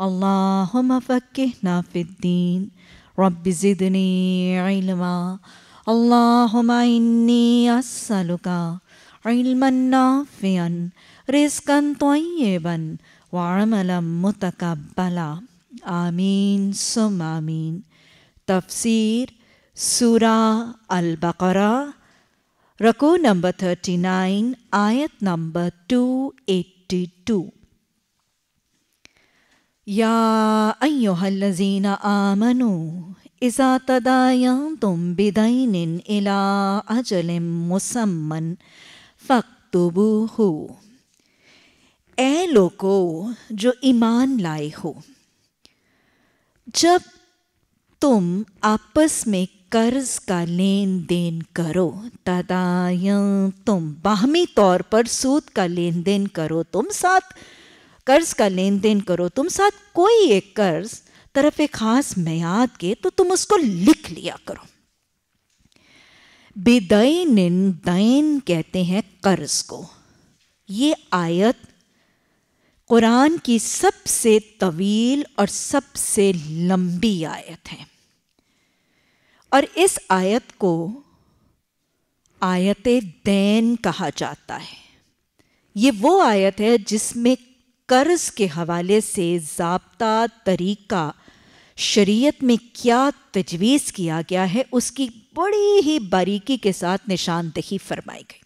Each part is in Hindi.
اللهم فكهنا في الدين رب زدني علما اللهم إني أسألك علما نافعا رزقا طيبا وعملا متقبلا آمين ثم آمين تفسير سورة البقرة ركوع نمبر 39 آية نمبر 282 या अय्युहल्लजीन आमनु इज़ा तदायं तुम बिदैनिन इला अजलिम मुसम्मन फ़क्तुबूहु ए लोगो जो ईमान लाए हो जब तुम आपस में कर्ज का लेन देन करो तदायं तुम बाहमी तौर पर सूद का लेन देन करो तुम साथ कर्ज का लेन देन करो तुम साथ कोई एक कर्ज तरफ एक खास मैयाद के तो तुम उसको लिख लिया करो बेदैन दैन कहते हैं कर्ज को ये आयत कुरान की सबसे तवील और सबसे लंबी आयत है और इस आयत को आयत दैन कहा जाता है ये वो आयत है जिसमें कर्ज के हवाले से जबता तरीका शरीयत में क्या तजवीज़ किया गया है उसकी बड़ी ही बारीकी के साथ निशानदेही फरमाई गई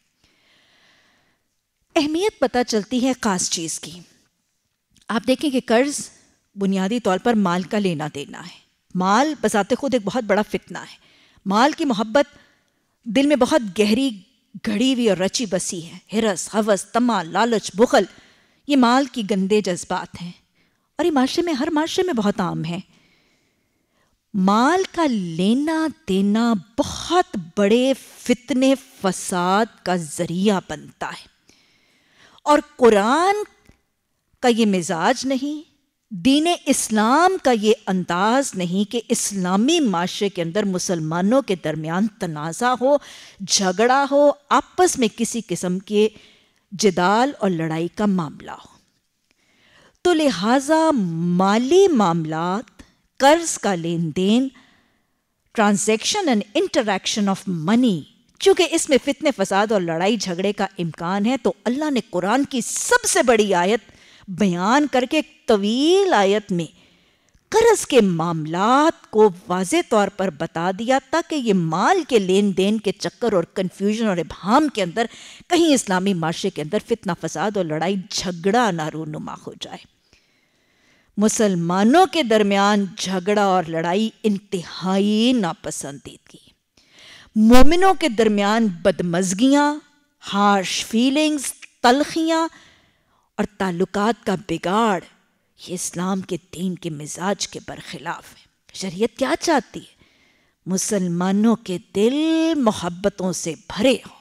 अहमियत पता चलती है ख़ास चीज़ की आप देखें कि कर्ज़ बुनियादी तौर पर माल का लेना देना है माल बसाते खुद एक बहुत बड़ा फितना है माल की मोहब्बत दिल में बहुत गहरी घड़ी हुई और रची बसी है हिरस हवस तमा लालच बुखल ये माल की गंदे जज्बात हैं और ये माशरे में हर माशरे में बहुत आम है माल का लेना देना बहुत बड़े फितने फसाद का ज़रिया बनता है और कुरान का ये मिजाज नहीं दीन इस्लाम का ये अंदाज नहीं कि इस्लामी माशरे के अंदर मुसलमानों के दरमियान तनाज़ा हो झगड़ा हो आपस में किसी किस्म के जिदाल और लड़ाई का मामला हो तो लिहाजा माली मामला कर्ज का लेन देन transaction and interaction of money चूंकि इसमें फितने फसाद और लड़ाई झगड़े का इम्कान है तो अल्लाह ने कुरान की सबसे बड़ी आयत बयान करके एक तवील आयत में कर्ज के मामला को वाज तौर पर बता दिया ताकि ये माल के लेन देन के चक्कर और कन्फ्यूजन और इबाम के अंदर कहीं इस्लामी माशरे के अंदर फितना फसाद और लड़ाई झगड़ा ना रूनुमा हो जाए मुसलमानों के दरमियान झगड़ा और लड़ाई इंतहाई नापसंदीदगी मोमिनों के दरमियान बदमजगियाँ हार्श फीलिंग्स तलखियाँ और ताल्लुक का बिगाड़ ये इस्लाम के दीन के मिजाज के बरखिलाफ है शरीयत क्या चाहती है मुसलमानों के दिल मोहब्बतों से भरे हों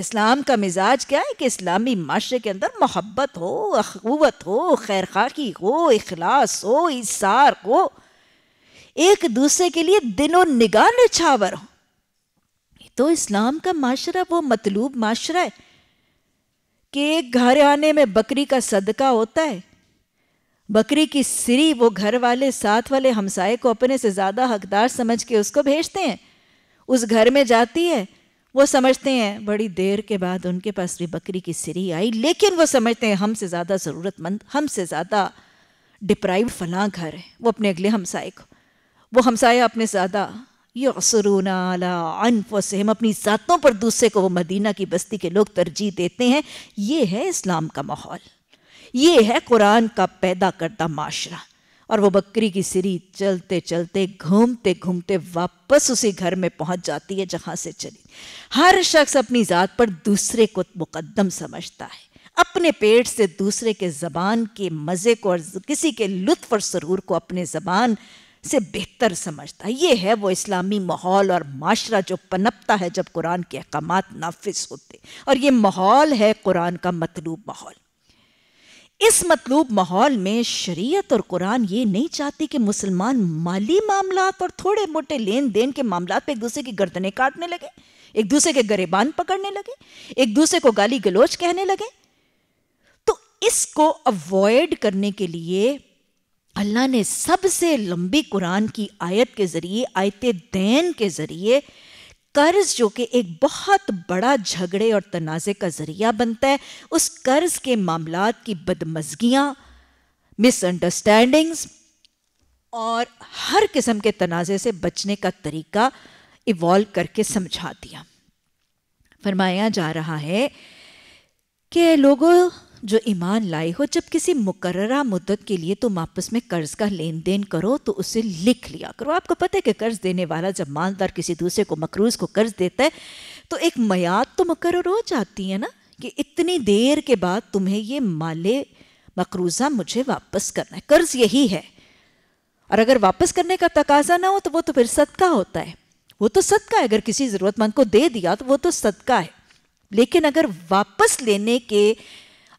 इस्लाम का मिजाज क्या है कि इस्लामी माशरे के अंदर मोहब्बत हो अखुवत हो खैर खाकी हो इखलास हो इसार हो एक दूसरे के लिए दिनों निगाह निछावर हो तो इस्लाम का माशरा वो मतलूब माशरा है कि एक घर आने में बकरी का सदका होता है बकरी की सिरी वो घर वाले साथ वाले हमसाए को अपने से ज़्यादा हकदार समझ के उसको भेजते हैं उस घर में जाती है वो समझते हैं बड़ी देर के बाद उनके पास भी बकरी की सिरी आई लेकिन वो समझते हैं हमसे ज़्यादा ज़रूरतमंद हमसे ज़्यादा डिप्राइव फला घर है वो अपने अगले हमसाए को वो हमसाया अपने ज़्यादा यसरूना अला अनफसहम अपनी ज़ातों पर दूसरे को वो मदीना की बस्ती के लोग तरजीह देते हैं ये है इस्लाम का माहौल ये है कुरान का पैदा करता माशरा और वो बकरी की सिरी चलते चलते घूमते घूमते वापस उसी घर में पहुंच जाती है जहां से चली हर शख्स अपनी ज़ात पर दूसरे को मुकदम समझता है अपने पेट से दूसरे के ज़बान के मज़े को और किसी के लुत्फ और सरूर को अपने ज़बान से बेहतर समझता है ये है वो इस्लामी माहौल और माशरा जो पनपता है जब कुरान के अहकाम नाफिज होते और ये माहौल है कुरान का मतलूब माहौल इस मतलूब माहौल में शरीयत और कुरान ये नहीं चाहती कि मुसलमान माली मामला और थोड़े मोटे लेन देन के मामला पे एक दूसरे की गर्दनें काटने लगे एक दूसरे के गरेबान पकड़ने लगे एक दूसरे को गाली गलोच कहने लगे तो इसको अवॉइड करने के लिए अल्लाह ने सबसे लंबी कुरान की आयत के ज़रिए आयत दैन के ज़रिए कर्ज जो कि एक बहुत बड़ा झगड़े और तनाज़े का ज़रिया बनता है उस कर्ज के मामला की बदमजगियाँ मिसअंडरस्टैंडिंग्स और हर किस्म के तनाज़े से बचने का तरीका इवॉल्व करके समझा दिया फरमाया जा रहा है कि लोगों जो ईमान लाए हो जब किसी मुकर्रा मुद्दत के लिए तुम आपस में कर्ज का लेन देन करो तो उसे लिख लिया करो आपको पता है कि कर्ज देने वाला जब मालदार किसी दूसरे को मकरूज को कर्ज देता है तो एक मयाद तो मुकर हो जाती है ना कि इतनी देर के बाद तुम्हें ये माले मकरूज़ा मुझे वापस करना है कर्ज यही है और अगर वापस करने का तकाजा ना हो तो वो तो फिर सदका होता है वो तो सदका है अगर किसी ज़रूरतमंद को दे दिया तो वो तो सदका है लेकिन अगर वापस लेने के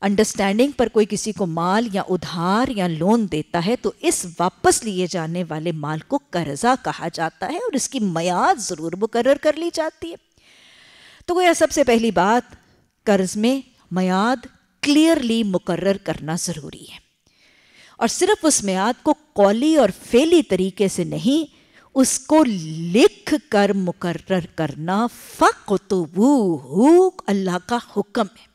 अंडरस्टैंडिंग पर कोई किसी को माल या उधार या लोन देता है तो इस वापस लिए जाने वाले माल को कर्जा कहा जाता है और इसकी मैाद ज़रूर मुकर कर ली जाती है तो गोया सबसे पहली बात कर्ज में मैाद क्लियरली मुकर करना ज़रूरी है और सिर्फ उस मैाद को कौली और फेली तरीके से नहीं उसको लिख कर मुकर करना फ़कतबू अल्लाह का हुक्म है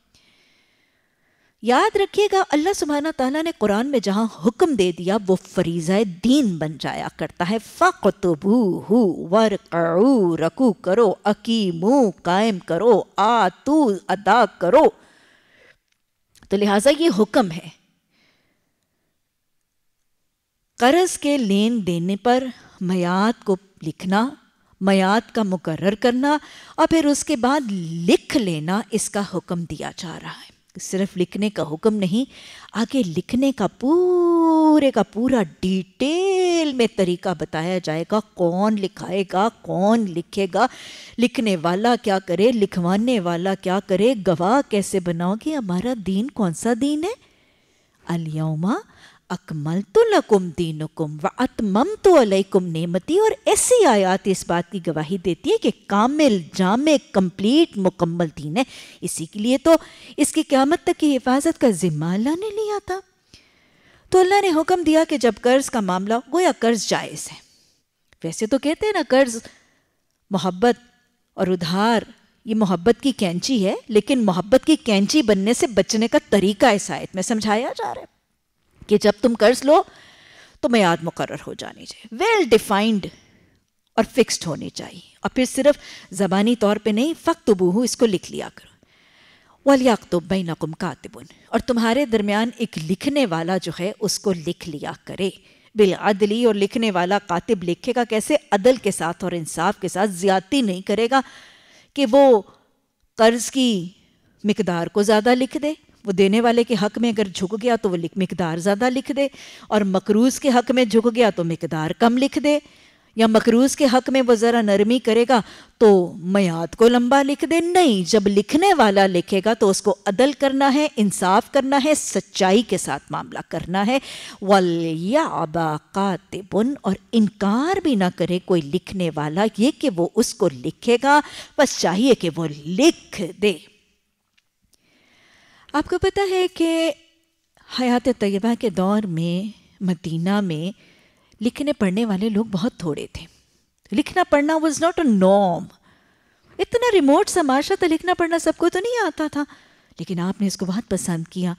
याद रखिएगा अल्लाह सुबहाना तला ने कुरान में जहाँ हुक्म दे दिया वो फरीज़ा दीन बन जाया करता है फ़तबू हु वर करू रकू करो अकीमू कायम करो आतू अदा करो तो लिहाजा ये हुक्म है कर्ज के लेन देने पर मयाद को लिखना मयाद का मुकर्र करना और फिर उसके बाद लिख लेना इसका हुक्म दिया जा रहा है सिर्फ लिखने का हुक्म नहीं आगे लिखने का पूरे का पूरा डिटेल में तरीका बताया जाएगा कौन लिखाएगा कौन लिखेगा लिखने वाला क्या करे लिखवाने वाला क्या करे गवाह कैसे बनाओगे हमारा दीन कौन सा दीन है अलियामा अकमल तो दीन कुम व अतमम तो अलैकुम नेमती और ऐसी आयात इस बात की गवाही देती है कि कामिल जाम कंप्लीट मुकम्मल दीन है इसी के लिए तो इसकी क्यामत तक की हिफाजत का ज़िम्मा अल्लाह ने लिया था तो अल्लाह ने हुक्म दिया कि जब कर्ज़ का मामला गोया कर्ज जायज़ है वैसे तो कहते हैं ना कर्ज मोहब्बत और उधार ये मोहब्बत की कैंची है लेकिन मोहब्बत की कैंची बनने से बचने का तरीका इस आयत में समझाया जा रहा है कि जब तुम कर्ज लो तो मैाद मुकर हो जानी चाहिए वेल डिफाइंड और फिक्स्ड होनी चाहिए और फिर सिर्फ ज़बानी तौर पे नहीं फ़क्त बूहू इसको लिख लिया करो बई नकुम कातिबुन और तुम्हारे दरमियान एक लिखने वाला जो है उसको लिख लिया करे बिलअदली और लिखने वाला कातिब लिखेगा कैसे अदल के साथ और इंसाफ के साथ ज़्यादती नहीं करेगा कि वो कर्ज़ की मकदार को ज़्यादा लिख दे वो देने वाले के हक में अगर झुक गया तो वो मकदार ज़्यादा लिख दे और मकरूज़ के हक में झुक गया तो मकदार कम लिख दे या मकरूज़ के हक में वो ज़रा नरमी करेगा तो मयाद को लंबा लिख दे नहीं जब लिखने वाला लिखेगा तो उसको अदल करना है इंसाफ करना है सच्चाई के साथ मामला करना है वलयाबा कातिबुन और इनकार भी ना करे कोई लिखने वाला ये कि वो उसको लिखेगा बस चाहिए कि वो लिख दे आपको पता है कि हयात तयबा के दौर में मदीना में लिखने पढ़ने वाले लोग बहुत थोड़े थे लिखना पढ़ना वॉज नॉट अ नॉम इतना रिमोट समाशा था तो लिखना पढ़ना सबको तो नहीं आता था लेकिन आपने इसको बहुत पसंद किया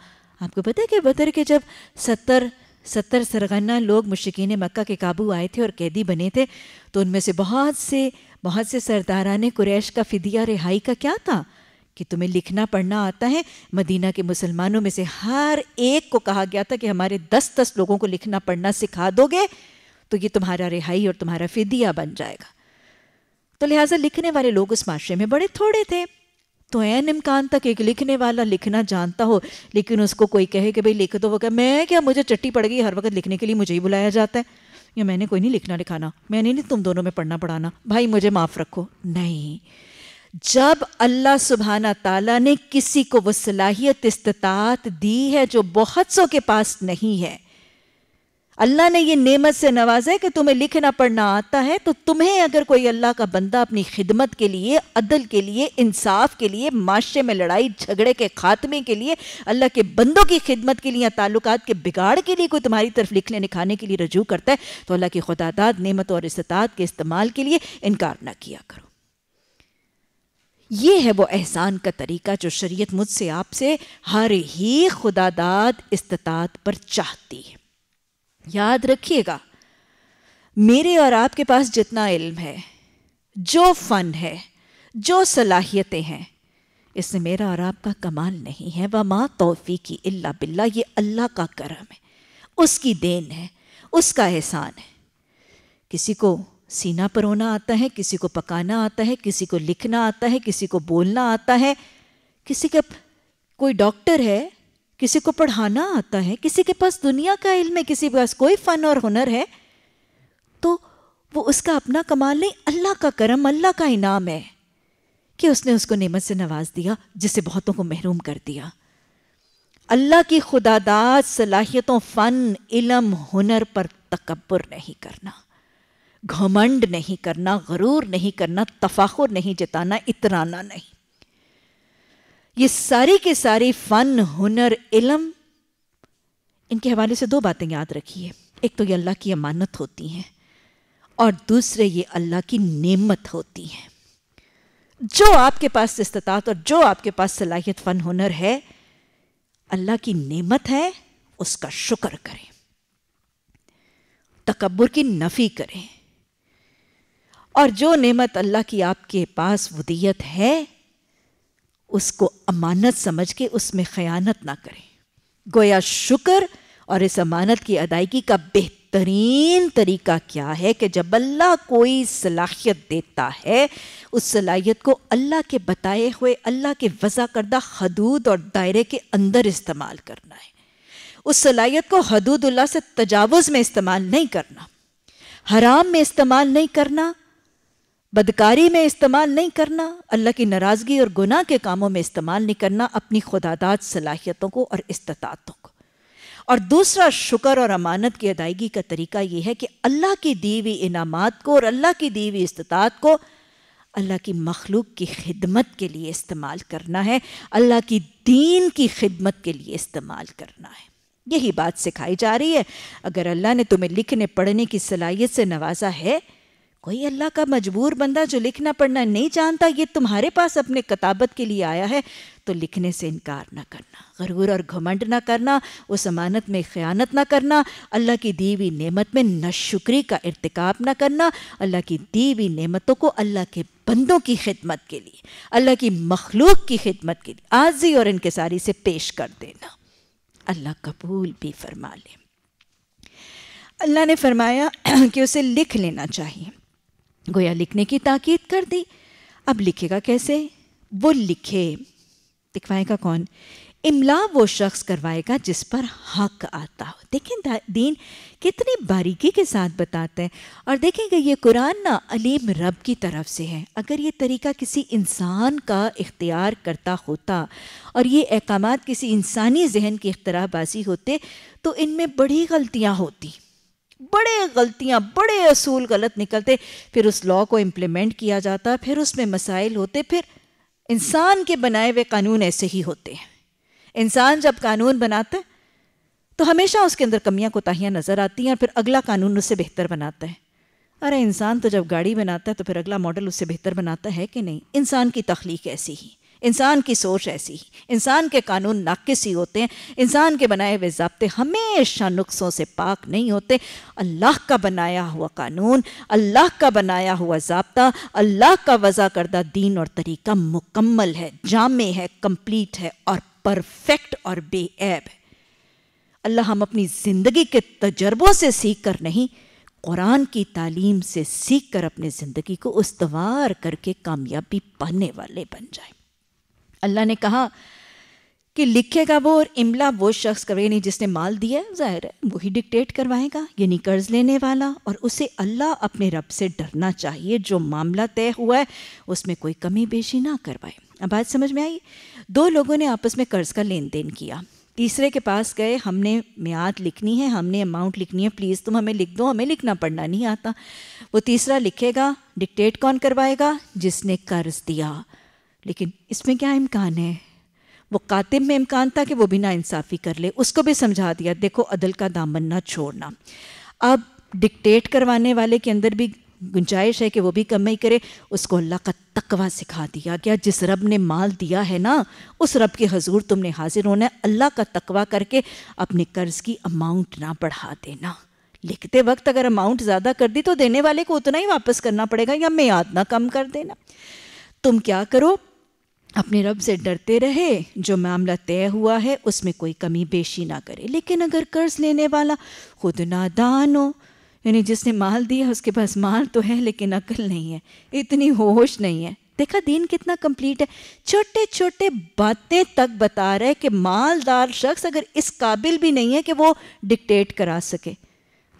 आपको पता है कि बदर के जब सत्तर सत्तर सरगना लोग मुश्किन मक्का के काबू आए थे और कैदी बने थे तो उनमें से बहुत से बहुत से ने कुरैश का फिदिया रिहाई का क्या था कि तुम्हें लिखना पढ़ना आता है मदीना के मुसलमानों में से हर एक को कहा गया था कि हमारे दस दस लोगों को लिखना पढ़ना सिखा दोगे तो ये तुम्हारा रिहाई और तुम्हारा फिदिया बन जाएगा तो लिहाजा लिखने वाले लोग उस माशरे में बड़े थोड़े थे तो ऐन इम्कान तक एक लिखने वाला लिखना जानता हो लेकिन उसको कोई कहे कि भाई लिख दो वो कहे मैं क्या मुझे चट्टी पड़ गई हर वक्त लिखने के लिए मुझे ही बुलाया जाता है या मैंने कोई नहीं लिखना लिखाना मैंने नहीं तुम दोनों में पढ़ना पढ़ाना भाई मुझे माफ़ रखो नहीं जब अल्लाह सुबहाना ताला ने किसी को वो सलाहियत इस्तात दी है जो बहुत सौ के पास नहीं है अल्लाह ने ये नेमत से नवाजा है कि तुम्हें लिखना पढ़ना आता है तो तुम्हें अगर कोई अल्लाह का बंदा अपनी खिदमत के लिए अदल के लिए इंसाफ के लिए माशरे में लड़ाई झगड़े के खात्मे के लिए अल्लाह के बंदों की खिदमत के लिए या ताल्लुक के बिगाड़ के लिए कोई तुम्हारी तरफ लिखने लिखाने के लिए रजू करता है तो अल्लाह की खुदादाद नेमत और इस्तात के इस्तेमाल के लिए इनकार ना किया करो ये है वो एहसान का तरीका जो शरीयत मुझसे आपसे हर ही खुदादाद इस्तात पर चाहती है याद रखिएगा मेरे और आपके पास जितना इल्म है जो फ़न है जो सलाहियतें हैं इससे मेरा और आपका कमाल नहीं है वह माँ तोफ़ी की अल्ला बिल्ला ये अल्लाह का करम है उसकी देन है उसका एहसान है किसी को सीना परोना आता है किसी को पकाना आता है किसी को लिखना आता है किसी को बोलना आता है किसी का कोई डॉक्टर है किसी को पढ़ाना आता है किसी के पास दुनिया का इल्म है किसी के पास कोई फ़न और हुनर है तो वो उसका अपना कमाल नहीं अल्लाह का करम अल्लाह का इनाम है कि उसने उसको नेमत से नवाज दिया जिसे बहुतों को महरूम कर दिया अल्लाह की खुदादाद सलाहियतों फ़न इलम हुनर पर तकबर नहीं करना घमंड नहीं करना गरूर नहीं करना तफाखुर नहीं जताना इतराना नहीं ये सारी के सारी फन हुनर इलम इनके हवाले से दो बातें याद रखिए एक तो ये अल्लाह की अमानत होती हैं और दूसरे ये अल्लाह की नेमत होती हैं जो आपके पास इस्तात और जो आपके पास सलाहियत फ़न हुनर है अल्लाह की नेमत है उसका शुक्र करें तकबर की नफ़ी करें और जो नेमत अल्लाह की आपके पास वदियत है उसको अमानत समझ के उसमें खयानत ना करें गोया शुक्र और इस अमानत की अदायगी का बेहतरीन तरीका क्या है कि जब अल्लाह कोई सलाहियत देता है उस सलाहियत को अल्लाह के बताए हुए अल्लाह के वज़ा करदा हदूद और दायरे के अंदर इस्तेमाल करना है उस सलाहियत को हदूदुल्ला से तजावज़ में इस्तेमाल नहीं करना हराम में इस्तेमाल नहीं करना बदकारी में इस्तेमाल नहीं करना अल्लाह की नाराज़गी और गुनाह के कामों में इस्तेमाल नहीं करना अपनी खुदादाद सलाहियतों को और इस्तातों को और दूसरा शुक्र और अमानत की अदायगी का तरीका यह है कि अल्लाह की दी हुई को और अल्लाह की दी हुई इस्तात को अल्लाह की मखलूक की खिदमत के लिए इस्तेमाल करना है अल्लाह की दीन की खिदमत के लिए इस्तेमाल करना है यही बात सिखाई जा रही है अगर अल्लाह ने तुम्हें लिखने पढ़ने की सलाहियत से नवाजा है कोई अल्लाह का मजबूर बंदा जो लिखना पढ़ना नहीं जानता ये तुम्हारे पास अपने कताबत के लिए आया है तो लिखने से इनकार ना करना गरूर और घमंड ना करना उस अमानत में ख़यानत ना करना अल्लाह की दी हुई नेमत में नशुक्री का इरतकब ना करना अल्लाह की दी हुई नेमतों को अल्लाह के बंदों की खिदमत के लिए अल्लाह की मखलूक की खिदमत के लिए आजी और इनकसारी से पेश कर देना अल्लाह कबूल भी फरमा ले अल्लाह ने फरमाया कि उसे लिख लेना चाहिए गोया लिखने की ताकीद कर दी अब लिखेगा कैसे वो लिखे दिखवाएगा कौन इमला वो शख्स करवाएगा जिस पर हक आता हो देखें दीन कितनी बारीकी के साथ बताते हैं और देखेंगे ये कुरान ना अलीम रब की तरफ से है अगर ये तरीका किसी इंसान का इख्तियार करता होता और ये अहकाम किसी इंसानी जहन की अख्तराबाजी होते तो इनमें बड़ी गलतियाँ होती बड़े गलतियाँ बड़े असूल गलत निकलते फिर उस लॉ को इम्प्लीमेंट किया जाता फिर उसमें मसाइल होते फिर इंसान के बनाए हुए कानून ऐसे ही होते हैं इंसान जब कानून बनाता तो हमेशा उसके अंदर कमियाँ कोताहियाँ नज़र आती हैं और फिर अगला कानून उससे बेहतर बनाता है अरे इंसान तो जब गाड़ी बनाता है तो फिर अगला मॉडल उससे बेहतर बनाता है कि नहीं इंसान की तख्लीक ऐसी ही इंसान की सोच ऐसी ही इंसान के कानून ही होते हैं इंसान के बनाए हुए जबते हमेशा नुस्खों से पाक नहीं होते अल्लाह का बनाया हुआ कानून अल्लाह का बनाया हुआ जबता अल्लाह का वज़ा करदा दीन और तरीका मुकम्मल है जामे है कम्प्लीट है और परफेक्ट और बेऐब है अल्लाह हम अपनी ज़िंदगी के तजर्बों से सीख कर नहीं कुरान की तालीम से सीख कर अपनी ज़िंदगी को उसवार करके कामयाबी पाने वाले बन जाए अल्लाह ने कहा कि लिखेगा वो और इमला वो शख्स करेगा नहीं जिसने माल दिया ज़ाहिर है वही डिक्टेट करवाएगा यानी कर्ज लेने वाला और उसे अल्लाह अपने रब से डरना चाहिए जो मामला तय हुआ है उसमें कोई कमी बेशी ना करवाए अब बात समझ में आई दो लोगों ने आपस में कर्ज का लेन देन किया तीसरे के पास गए हमने म्याद लिखनी है हमने अमाउंट लिखनी है प्लीज़ तुम हमें लिख दो हमें लिखना पढ़ना नहीं आता वो तीसरा लिखेगा डिक्टेट कौन करवाएगा जिसने कर्ज दिया लेकिन इसमें क्या इम्कान है वो कातिब में इम्कान था कि वो भी ना इंसाफ़ी कर ले उसको भी समझा दिया देखो अदल का दामन ना छोड़ना अब डिक्टेट करवाने वाले के अंदर भी गुंजाइश है कि वो भी कम ही करे उसको अल्लाह का तकवा सिखा दिया गया जिस रब ने माल दिया है ना उस रब के हजूर तुमने हाजिर होना है अल्लाह का तकवा करके अपने कर्ज की अमाउंट ना बढ़ा देना लिखते वक्त अगर अमाउंट ज़्यादा कर दी तो देने वाले को उतना ही वापस करना पड़ेगा या मैं याद ना कम कर देना तुम क्या करो अपने रब से डरते रहे जो मामला तय हुआ है उसमें कोई कमी बेशी ना करे लेकिन अगर कर्ज लेने वाला खुद नादान हो यानी जिसने माल दिया उसके पास माल तो है लेकिन अकल नहीं है इतनी होश नहीं है देखा दीन कितना कंप्लीट है छोटे छोटे बातें तक बता रहे कि मालदार शख्स अगर इस काबिल भी नहीं है कि वो डिक्टेट करा सके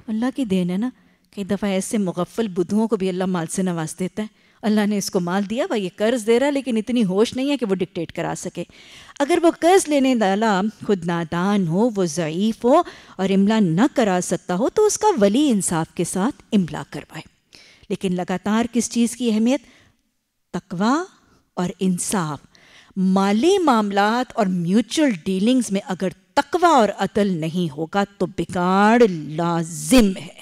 अल्लाह की देन है ना कई दफ़ा ऐसे मुगफ़ल बुद्धुओं को भी अल्लाह माल से नवाज देता है अल्लाह ने इसको माल दिया वह ये कर्ज़ दे रहा लेकिन इतनी होश नहीं है कि वो डिक्टेट करा सके अगर वो कर्ज़ लेने वाला खुद नादान हो वो ज़यीफ़ हो और इमला न करा सकता हो तो उसका वली इंसाफ के साथ इमला करवाए लेकिन लगातार किस चीज़ की अहमियत तकवा और इंसाफ माली मामलात और म्यूचुअल डीलिंग्स में अगर तकवा और अतल नहीं होगा तो बिगाड़ लाजिम है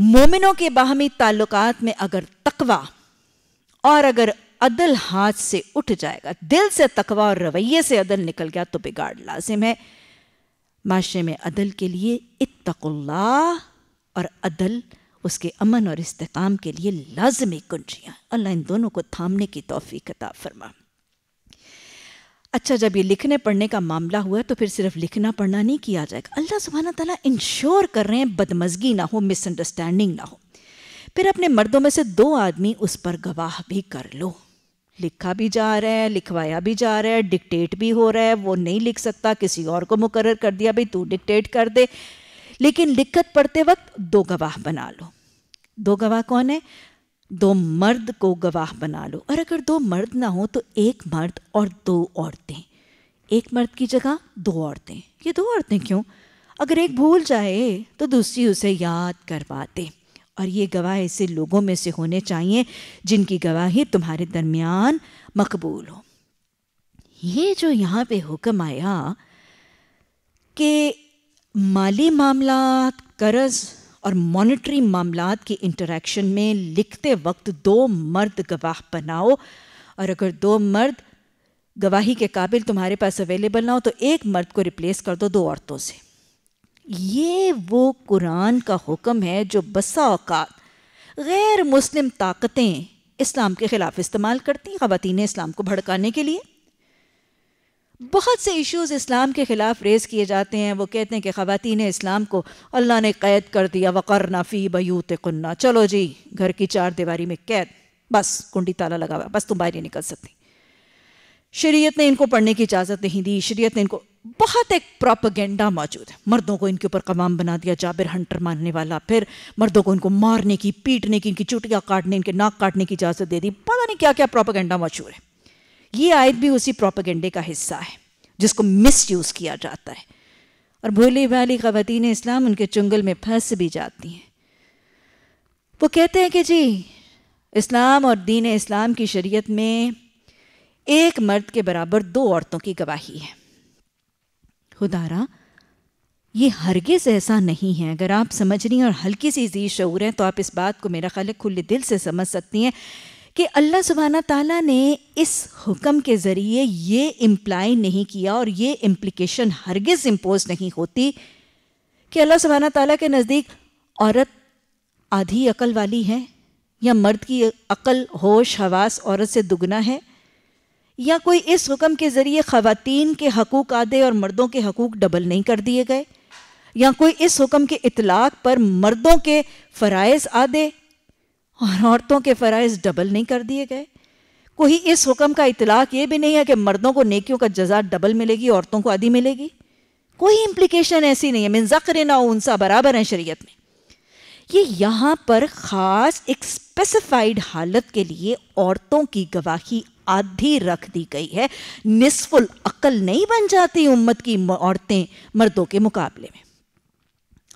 मोमिनों के बाहमी ताल्लुकात में अगर तकवा और अगर अदल हाथ से उठ जाएगा दिल से तकवा और रवैये से अदल निकल गया तो बिगाड़ लाजिम है माशरे में अदल के लिए इतकुल्ला और अदल उसके अमन और इस्तेकाम के लिए लाजमी कुंजियाँ अल्लाह इन दोनों को थामने की तोफ़ी कता फरमा अच्छा जब ये लिखने पढ़ने का मामला हुआ तो फिर सिर्फ लिखना पढ़ना नहीं किया जाएगा अल्लाह सुबहाना तला इंश्योर कर रहे हैं बदमजगी ना हो मिसअंडरस्टैंडिंग ना हो फिर अपने मर्दों में से दो आदमी उस पर गवाह भी कर लो लिखा भी जा रहा है लिखवाया भी जा रहा है डिक्टेट भी हो रहा है वो नहीं लिख सकता किसी और को मुकर कर दिया भाई तू डिक्टेट कर दे लेकिन लिखत पढ़ते वक्त दो गवाह बना लो दो गवाह कौन है दो मर्द को गवाह बना लो और अगर दो मर्द ना हो तो एक मर्द और दो औरतें एक मर्द की जगह दो औरतें ये दो औरतें क्यों अगर एक भूल जाए तो दूसरी उसे याद करवा दे और ये गवाह ऐसे लोगों में से होने चाहिए जिनकी गवाही तुम्हारे दरमियान मकबूल हो ये जो यहाँ पे हुक्म आया कि माली मामला कर्ज़ और मॉनिटरी मामला की इंटरेक्शन में लिखते वक्त दो मर्द गवाह बनाओ और अगर दो मर्द गवाही के काबिल तुम्हारे पास अवेलेबल ना हो तो एक मर्द को रिप्लेस कर दो दो औरतों से ये वो कुरान का हुक्म है जो बसा अवकात गैर मुस्लिम ताकतें इस्लाम के ख़िलाफ़ इस्तेमाल करती ख़वान इस्लाम को भड़काने के लिए बहुत से इश्यूज़ इस्लाम के ख़िलाफ़ रेज़ किए जाते हैं वो कहते हैं कि ने इस्लाम को अल्लाह ने क़ैद कर दिया वक़र नाफ़ी बयूत कन्ना चलो जी घर की चार दीवारी में कैद बस कुंडी ताला लगा हुआ बस तुम बाहर नहीं निकल सकती शरीयत ने इनको पढ़ने की इजाज़त नहीं दी शरीयत ने इनको बहुत एक प्रोपागेंडा मौजूद है मर्दों को इनके ऊपर कमाम बना दिया जाबिर हंटर मारने वाला फिर मर्दों को इनको मारने की पीटने की इनकी चुटियाँ काटने इनके नाक काटने की इजाज़त दे दी पता नहीं क्या क्या प्रोपागेंडा मशहूर है ये आयत भी उसी प्रोपागेंडे का हिस्सा है जिसको मिसयूज़ किया जाता है और भोली भाली ख़वान इस्लाम उनके चुंगल में फंस भी जाती हैं वो कहते हैं कि जी इस्लाम और दीन इस्लाम की शरीयत में एक मर्द के बराबर दो औरतों की गवाही है खुदारा ये हरगिज़ ऐसा नहीं है अगर आप समझ रही हैं और हल्की सी जी शूर हैं तो आप इस बात को मेरा ख्याल खुले दिल से समझ सकती हैं कि अल्लाह सुबहाना ताला ने इस हुक्म के ज़रिए ये इम्प्लाई नहीं किया और ये इम्प्लिकेशन हरगिज़ इम्पोज नहीं होती कि अल्लाह सुबहाना ताला के नज़दीक औरत आधी अकल वाली है या मर्द की अकल होश हवास औरत से दुगना है या कोई इस हुक्म के ज़रिए ख़वातीन के हकूक़ आधे और मर्दों के हकूक़ डबल नहीं कर दिए गए या कोई इस हुक्म के इतलाक़ पर मर्दों के फरज़ आधे और औरतों के फ़रज़ डबल नहीं कर दिए गए कोई इस हुक्म का इतलाक ये भी नहीं है कि मर्दों को नेकियों का जजा डबल मिलेगी औरतों को आधी मिलेगी कोई इम्प्लीकेशन ऐसी नहीं है मिनजकर ना उनसा बराबर है शरीयत में ये यहाँ पर ख़ास एक स्पेसिफाइड हालत के लिए औरतों की गवाही आधी रख दी गई है निसफुल अक्ल नहीं बन जाती उम्मत की औरतें मर्दों के मुकाबले में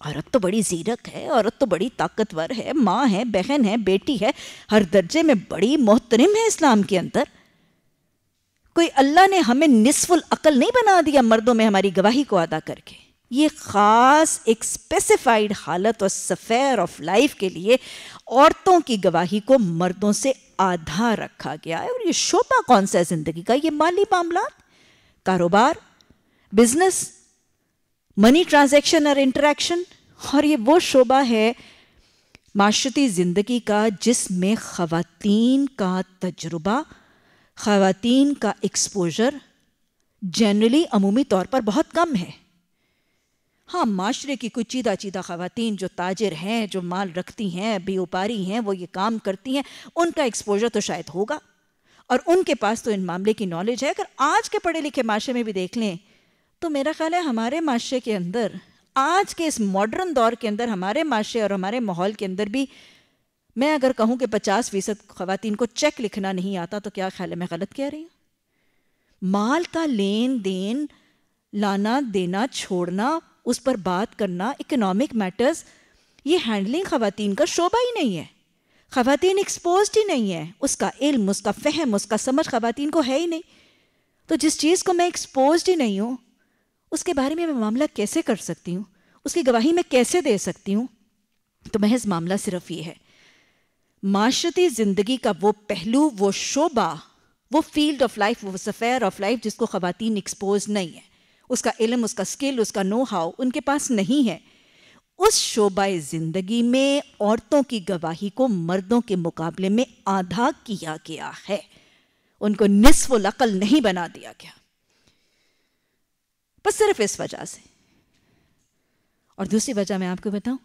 औरत तो बड़ी जीरक है औरत तो बड़ी ताकतवर है माँ है बहन है बेटी है हर दर्जे में बड़ी मोहतरम है इस्लाम के अंदर कोई अल्लाह ने हमें निसफुल अकल नहीं बना दिया मर्दों में हमारी गवाही को अदा करके ये ख़ास एक स्पेसिफाइड हालत और सफ़ेर ऑफ लाइफ के लिए औरतों की गवाही को मर्दों से आधा रखा गया है और ये शोभा कौन सा है ज़िंदगी का ये माली मामला कारोबार बिजनेस मनी ट्रांजैक्शन और इंटरेक्शन और ये वो शोबा है माशरती ज़िंदगी का जिसमें खातन का तजुर्बा ख़वातीन का एक्सपोजर जनरली अमूमी तौर पर बहुत कम है हाँ माशरे की कुछ चीदा चीदा खातन जो ताजिर हैं जो माल रखती हैं बेउपारी हैं वो ये काम करती हैं उनका एक्सपोजर तो शायद होगा और उनके पास तो इन मामले की नॉलेज है अगर आज के पढ़े लिखे माशरे में भी देख लें तो मेरा ख्याल है हमारे माशरे के अंदर आज के इस मॉडर्न दौर के अंदर हमारे माशरे और हमारे माहौल के अंदर भी मैं अगर कहूँ कि पचास फीसद खातन को चेक लिखना नहीं आता तो क्या ख्याल है मैं गलत कह रही हूँ माल का लेन देन लाना देना छोड़ना उस पर बात करना इकोनॉमिक मैटर्स ये हैंडलिंग खातन का शोबा ही नहीं है खातन एक्सपोज ही नहीं है उसका इल्म उसका फहम उसका समझ खातन को है ही नहीं तो जिस चीज़ को मैं एक्सपोज ही नहीं हूँ उसके बारे में मैं मामला कैसे कर सकती हूँ उसकी गवाही मैं कैसे दे सकती हूँ तो महज मामला सिर्फ ये है माशरती ज़िंदगी का वो पहलू वो शोबा वो फील्ड ऑफ लाइफ वो सफ़ेयर ऑफ लाइफ जिसको ख़वातीन एक्सपोज नहीं है उसका इलम उसका स्किल उसका नो हाउ उनके पास नहीं है उस शोबा ज़िंदगी में औरतों की गवाही को मर्दों के मुकाबले में आधा किया गया है उनको निसफ लकल नहीं बना दिया गया बस सिर्फ इस वजह से और दूसरी वजह मैं आपको बताऊं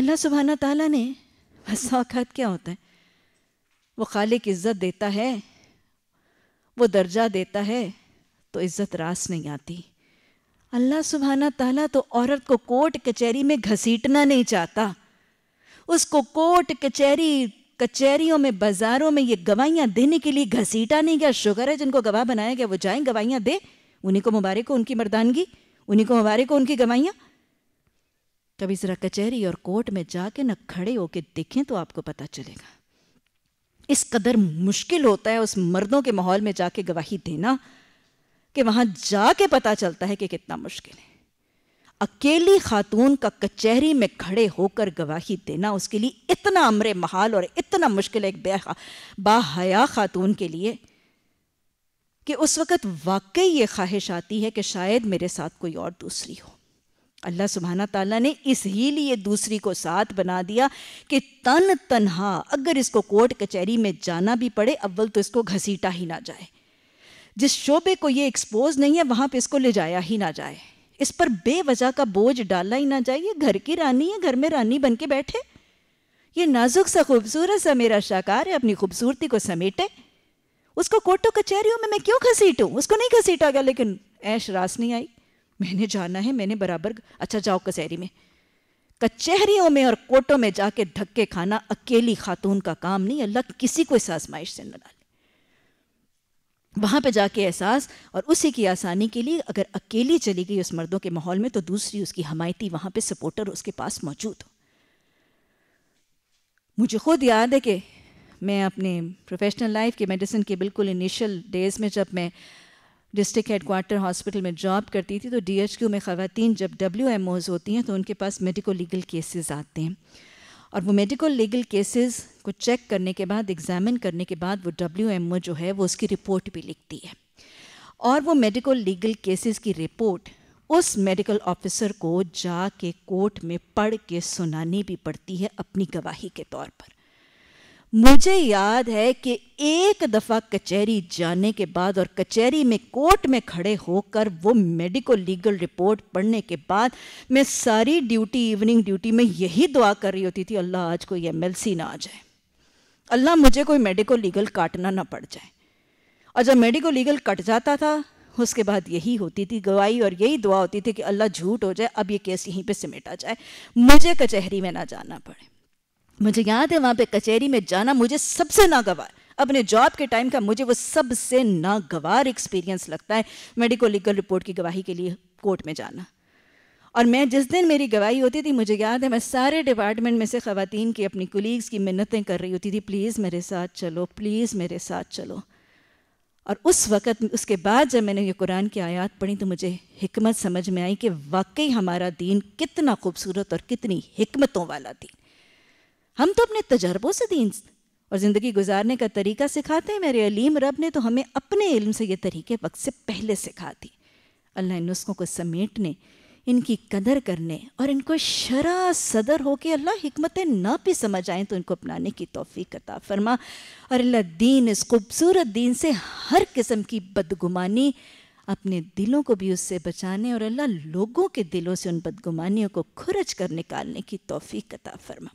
अल्लाह सुबहाना ताला ने बस औकात क्या होता है वो खालिक इज़्ज़त देता है वो दर्जा देता है तो इज़्ज़त रास नहीं आती अल्लाह सुबहाना ताला तो औरत को कोर्ट कचहरी में घसीटना नहीं चाहता उसको कोर्ट कचहरी कचहरियों में बाजारों में ये गवाइयां देने के लिए घसीटा नहीं गया शुगर है जिनको गवाह बनाया गया वो जाए गवाइयां दे उन्हीं को मुबारक हो उनकी मर्दानगी उन्हीं को मुबारक हो उनकी गवाइयाँ कभी ज़रा कचहरी और कोर्ट में जाके ना खड़े होके देखें तो आपको पता चलेगा इस कदर मुश्किल होता है उस मर्दों के माहौल में जाके गवाही देना कि वहां जाके पता चलता है कि कितना मुश्किल है अकेली खातून का कचहरी में खड़े होकर गवाही देना उसके लिए इतना अमरे महाल और इतना मुश्किल एक बेहा बाहया खातून के लिए कि उस वक़्त वाकई ये ख्वाहिश आती है कि शायद मेरे साथ कोई और दूसरी हो अल्लाह सुबहाना ताला ने इस ही लिए दूसरी को साथ बना दिया कि तन तनहा अगर इसको कोर्ट कचहरी में जाना भी पड़े अव्वल तो इसको घसीटा ही ना जाए जिस शोबे को ये एक्सपोज नहीं है वहाँ पे इसको ले जाया ही ना जाए इस पर बेवजह का बोझ डाला ही ना जाए ये घर की रानी है घर में रानी बन के बैठे ये नाजुक सा खूबसूरत सा मेरा शाकार है अपनी खूबसूरती को समेटे उसको कोर्टों कचहरियों में मैं क्यों घसीटूँ उसको नहीं घसीटा गया लेकिन ऐश रास नहीं आई मैंने जाना है मैंने बराबर अच्छा जाओ कचहरी में कचहरियों में और कोर्टों में जाके धक्के खाना अकेली खातून का काम नहीं अल्लाह किसी को इस आजमाइश से न डाले वहां पे जाके एहसास और उसी की आसानी के लिए अगर अकेली चली गई उस मर्दों के माहौल में तो दूसरी उसकी हमायती वहां पे सपोर्टर उसके पास मौजूद हो मुझे खुद याद है कि मैं अपने प्रोफेशनल लाइफ के मेडिसिन के बिल्कुल इनिशियल डेज़ में जब मैं डिस्ट्रिक्ट हेडकोार्टर हॉस्पिटल में जॉब करती थी तो डी में ख़वान जब डब्ल्यू एम होती हैं तो उनके पास मेडिको लीगल केसेस आते हैं और वो मेडिकल लीगल केसेस को चेक करने के बाद एग्ज़ामिन करने के बाद वो डब्ल्यू जो है वो उसकी रिपोर्ट भी लिखती है और वो मेडिकल लीगल केसेस की रिपोर्ट उस मेडिकल ऑफिसर को जा के कोर्ट में पढ़ के सुनानी भी पड़ती है अपनी गवाही के तौर पर मुझे याद है कि एक दफ़ा कचहरी जाने के बाद और कचहरी में कोर्ट में खड़े होकर वो मेडिको लीगल रिपोर्ट पढ़ने के बाद मैं सारी ड्यूटी इवनिंग ड्यूटी में यही दुआ कर रही होती थी अल्लाह आज कोई एम ना आ जाए अल्लाह मुझे कोई मेडिको लीगल काटना ना पड़ जाए और जब मेडिको लीगल कट जाता था उसके बाद यही होती थी गवाही और यही दुआ होती थी कि अल्लाह झूठ हो जाए अब ये केस यहीं पर सिमेटा जाए मुझे कचहरी में ना जाना पड़े मुझे याद है वहाँ पे कचहरी में जाना मुझे सबसे नागवार अपने जॉब के टाइम का मुझे वो सबसे नागवार एक्सपीरियंस लगता है मेडिको लीगल रिपोर्ट की गवाही के लिए कोर्ट में जाना और मैं जिस दिन मेरी गवाही होती थी मुझे याद है मैं सारे डिपार्टमेंट में से खातन की अपनी कुलीग्स की मिन्नतें कर रही होती थी प्लीज़ मेरे साथ चलो प्लीज़ मेरे साथ चलो और उस वक़्त उसके बाद जब मैंने ये कुरान की आयत पढ़ी तो मुझे हमत समझ में आई कि वाकई हमारा दीन कितना खूबसूरत और कितनी हमतों वाला दीन हम तो अपने तजर्बों से दीन और ज़िंदगी गुजारने का तरीका सिखाते हैं मेरे अलीम रब ने तो हमें अपने इल्म से ये तरीके वक्त से पहले सिखा दी अल्लाह इन नुस्खों को समेटने इनकी कदर करने और इनको शरा सदर हो के अल्लाह हमतें ना भी समझ आएँ तो इनको अपनाने की तोफ़ी कता फरमा और अल्लाह दीन इस खूबसूरत दीन से हर किस्म की बदगुमानी अपने दिलों को भी उससे बचाने और अल्लाह लोगों के दिलों से उन बदगुमानियों को खुरज कर निकालने की तोफ़ी कता फरमा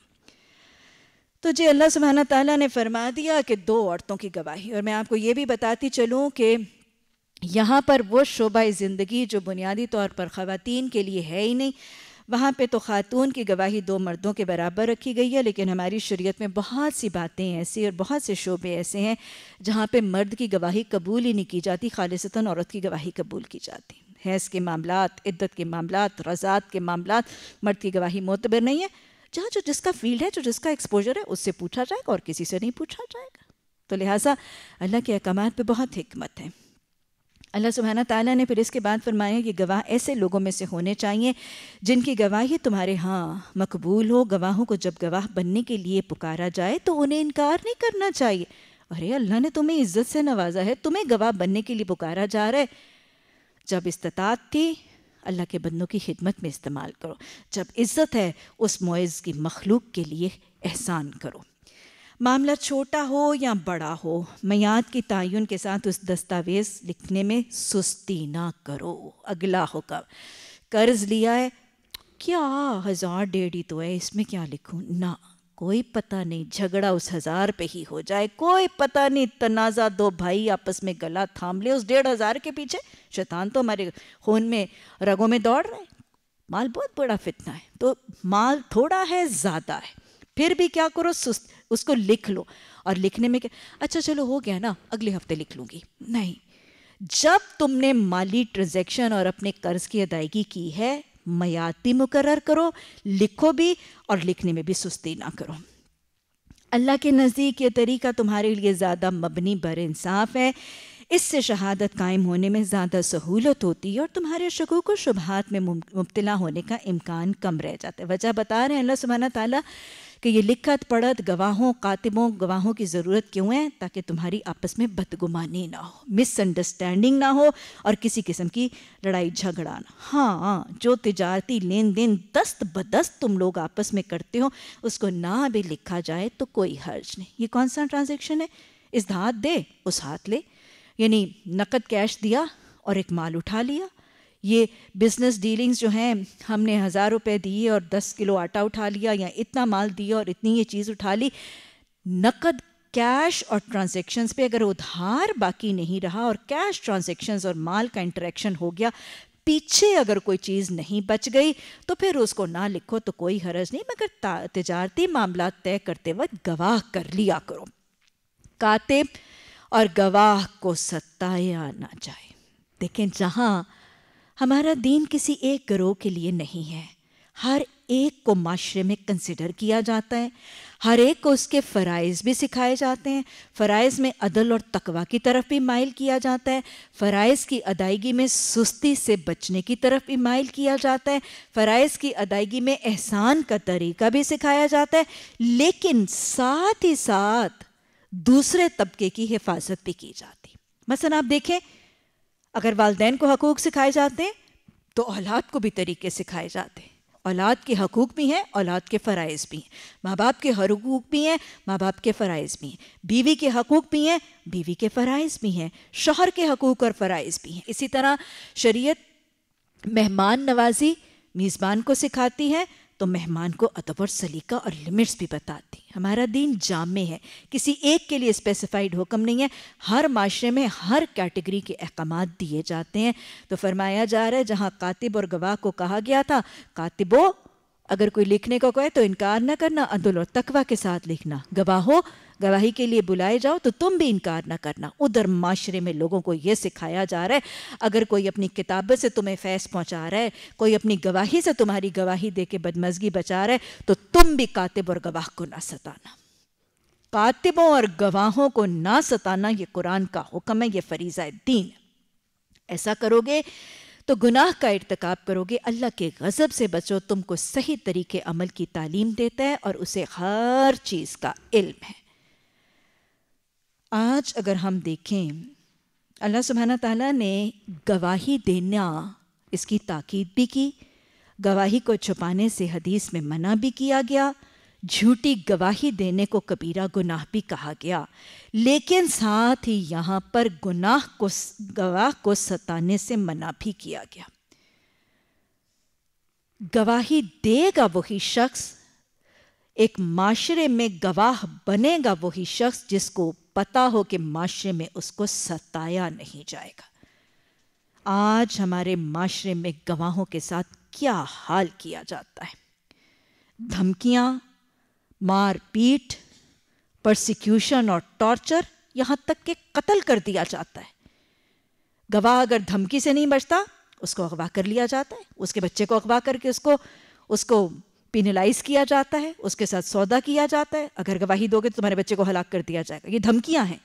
तो जी अल्लाह सुबहाना ताला ने फरमा दिया कि दो औरतों की गवाही और मैं आपको ये भी बताती चलूँ कि यहाँ पर वो शोबा ज़िंदगी जो बुनियादी तौर पर ख़वान के लिए है ही नहीं वहाँ पे तो ख़ातून की गवाही दो मर्दों के बराबर रखी गई है लेकिन हमारी शरीयत में बहुत सी बातें ऐसी और बहुत से शोबे ऐसे हैं जहाँ पे मर्द की गवाही कबूल ही नहीं की जाती खालिशता औरत की गवाही कबूल की जाती हैज़ के मामला इद्दत के मामला रज़ात के मामला मर्द की गवाही मोतबर नहीं है जहाँ जो जिसका फील्ड है जो जिसका एक्सपोजर है उससे पूछा जाएगा और किसी से नहीं पूछा जाएगा तो लिहाजा अल्लाह के अहकाम पर बहुत हमत है अल्लाह सुबहाना तला ने फिर इसके बाद फरमाया कि गवाह ऐसे लोगों में से होने चाहिए जिनकी गवाही तुम्हारे हाँ मकबूल हो गवाहों को जब गवाह बनने के लिए पुकारा जाए तो उन्हें इनकार नहीं करना चाहिए अरे अल्लाह ने तुम्हें इज्जत से नवाजा है तुम्हें गवाह बनने के लिए पुकारा जा रहा है जब इस्तात थी अल्लाह के बंदों की खिदमत में इस्तेमाल करो जब इज़्ज़त है उस मोज़ की मखलूक के लिए एहसान करो मामला छोटा हो या बड़ा हो मैयाद की तयन के साथ उस दस्तावेज़ लिखने में सुस्ती ना करो अगला हुक्म कर्ज़ लिया है क्या हज़ार डेढ़ ही तो है इसमें क्या लिखूँ ना कोई पता नहीं झगड़ा उस हजार पे ही हो जाए कोई पता नहीं तनाजा दो भाई आपस में गला थाम ले उस डेढ़ हजार के पीछे शैतान तो हमारे खून में रगों में दौड़ रहे माल बहुत बड़ा फितना है तो माल थोड़ा है ज़्यादा है फिर भी क्या करो सुस्त उसको लिख लो और लिखने में क्या अच्छा चलो हो गया ना अगले हफ्ते लिख लूंगी नहीं जब तुमने माली ट्रांजेक्शन और अपने कर्ज की अदायगी की है मयाती मुकर करो लिखो भी और लिखने में भी सुस्ती ना करो अल्लाह के नज़दीक ये तरीका तुम्हारे लिए ज़्यादा मबनी बर इंसाफ है इससे शहादत कायम होने में ज़्यादा सहूलत होती है और तुम्हारे शकू को शुबहत में मुबतला होने का इम्कान कम रह जाता है वजह बता रहे हैं अल्लाह सुबहाना ताली कि ये लिखत पढ़त गवाहों कातिबों गवाहों की ज़रूरत क्यों है ताकि तुम्हारी आपस में बदगुमानी ना हो मिसअंडरस्टैंडिंग ना हो और किसी किस्म की लड़ाई झगड़ा ना हाँ जो तजारती लेन देन दस्त बदस्त तुम लोग आपस में करते हो उसको ना भी लिखा जाए तो कोई हर्ज नहीं ये कौन सा ट्रांजेक्शन है इस धात दे उस हाथ ले यानी नकद कैश दिया और एक माल उठा लिया ये बिज़नेस डीलिंग्स जो हैं हमने हज़ार रुपये दिए और दस किलो आटा उठा लिया या इतना माल दिया और इतनी ये चीज़ उठा ली नकद कैश और ट्रांजेक्शन्स पे अगर उधार बाकी नहीं रहा और कैश ट्रांज़ेक्शन्स और माल का इंटरेक्शन हो गया पीछे अगर कोई चीज़ नहीं बच गई तो फिर उसको ना लिखो तो कोई हरज नहीं मगर तजारती मामला तय करते वक्त गवाह कर लिया करो कातिब और गवाह को सताया ना जाए लेकिन जहाँ हमारा दीन किसी एक ग्रोह के लिए नहीं है हर एक को माशरे में कंसिडर किया जाता है हर एक को उसके फ़राइज़ भी सिखाए जाते हैं फ़राइज़ में अदल और तकवा की तरफ भी माइल किया जाता है फ़राइज़ की अदायगी में सुस्ती से बचने की तरफ भी माइल किया जाता है फ़राइज़ की अदायगी में एहसान का तरीका भी सिखाया जाता है लेकिन साथ ही साथ दूसरे तबके की हिफाजत भी की जाती मसलन आप देखें अगर वालदेन को हकूक़ सिखाए जाते हैं तो औलाद को भी तरीके सिखाए जाते हैं औलाद के हकूक़ भी हैं औलाद के फ़रज़ भी हैं माँ बाप के हकूक़ भी हैं माँ बाप के फ़रज़ भी हैं बीवी के हकूक़ भी हैं बीवी के फ़रज़ भी हैं शोहर के हकूक़ और फ़रज़ भी हैं इसी तरह शरीयत मेहमान नवाजी मेज़बान को सिखाती है तो मेहमान को अदब और सलीका और लिमिट्स भी बताती हमारा दिन जामे है किसी एक के लिए स्पेसिफाइड हुक्म नहीं है हर माशरे में हर कैटेगरी के अहकाम दिए जाते हैं तो फरमाया जा रहा है जहाँ कातिब और गवाह को कहा गया था कातिबो अगर कोई लिखने को कहे तो इनकार ना करना अंदुल और तकवा के साथ लिखना गवाह हो गवाही के लिए बुलाए जाओ तो तुम भी इनकार ना करना उधर माशरे में लोगों को यह सिखाया जा रहा है अगर कोई अपनी किताब से तुम्हें फैस पहुंचा रहा है कोई अपनी गवाही से तुम्हारी गवाही दे के बदमजगी बचा रहा है तो तुम भी कातिब और गवाह को ना सताना कातिबों और गवाहों को ना सताना ये कुरान का हुक्म है ये फरीजा दीन ऐसा करोगे तो गुनाह का इरतकब करोगे अल्लाह के गज़ब से बचो तुमको सही तरीके अमल की तालीम देता है और उसे हर चीज़ का इल्म है आज अगर हम देखें अल्लाह सुबहाना तला ने गवाही देना इसकी ताकीद भी की गवाही को छुपाने से हदीस में मना भी किया गया झूठी गवाही देने को कबीरा गुनाह भी कहा गया लेकिन साथ ही यहाँ पर गुनाह को गवाह को सताने से मना भी किया गया गवाही देगा वही शख्स एक माशरे में गवाह बनेगा वही शख्स जिसको पता हो कि माशरे में उसको सताया नहीं जाएगा आज हमारे माशरे में गवाहों के साथ क्या हाल किया जाता है धमकियां मारपीट प्रोसिक्यूशन और टॉर्चर यहां तक के कत्ल कर दिया जाता है गवाह अगर धमकी से नहीं बचता उसको अगवा कर लिया जाता है उसके बच्चे को अगवा करके उसको उसको पिनलाइज किया जाता है उसके साथ सौदा किया जाता है अगर गवाही दोगे तो तुम्हारे बच्चे को हलाक कर दिया जाएगा ये धमकियां हैं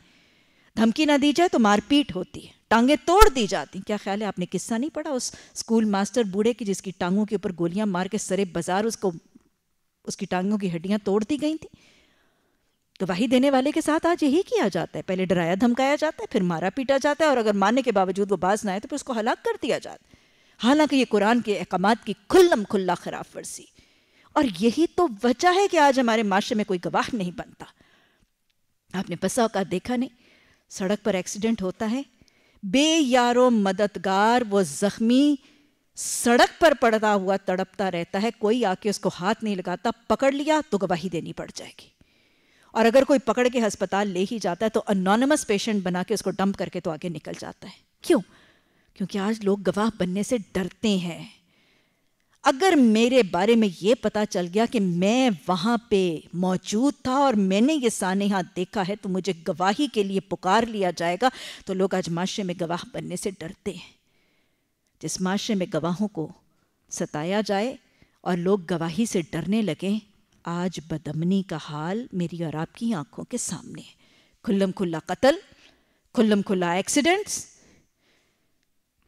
धमकी ना दी जाए तो मारपीट होती है टांगे तोड़ दी जाती क्या ख्याल है आपने किस्सा नहीं पढ़ा उस स्कूल मास्टर बूढ़े की जिसकी टांगों के ऊपर गोलियां मार के सरे बाजार उसको उसकी टांगों की हड्डियां तोड़ दी गई थी गवाही तो देने वाले के साथ आज यही किया जाता है पहले डराया धमकाया जाता है फिर मारा पीटा जाता है और अगर मारने के बावजूद वो बाज ना आए तो फिर उसको हलाक कर दिया जाता है हालांकि ये कुरान के अहकाम की खुल्लम खुल्ला खराब वर्जी और यही तो वजह है कि आज हमारे माशरे में कोई गवाह नहीं बनता आपने बसा का देखा नहीं सड़क पर एक्सीडेंट होता है बेयारो मददगार वो जख्मी सड़क पर पड़ता हुआ तड़पता रहता है कोई आके उसको हाथ नहीं लगाता पकड़ लिया तो गवाही देनी पड़ जाएगी और अगर कोई पकड़ के अस्पताल ले ही जाता है तो अनोनमस पेशेंट बना के उसको डंप करके तो आगे निकल जाता है क्यों क्योंकि आज लोग गवाह बनने से डरते हैं अगर मेरे बारे में ये पता चल गया कि मैं वहाँ पे मौजूद था और मैंने ये सानहा देखा है तो मुझे गवाही के लिए पुकार लिया जाएगा तो लोग आज माशरे में गवाह बनने से डरते हैं जिस माशरे में गवाहों को सताया जाए और लोग गवाही से डरने लगें आज बदमनी का हाल मेरी और आपकी आंखों के सामने है खुल्लम खुल्ला कत्ल खुल्लम खुल्ला एक्सीडेंट्स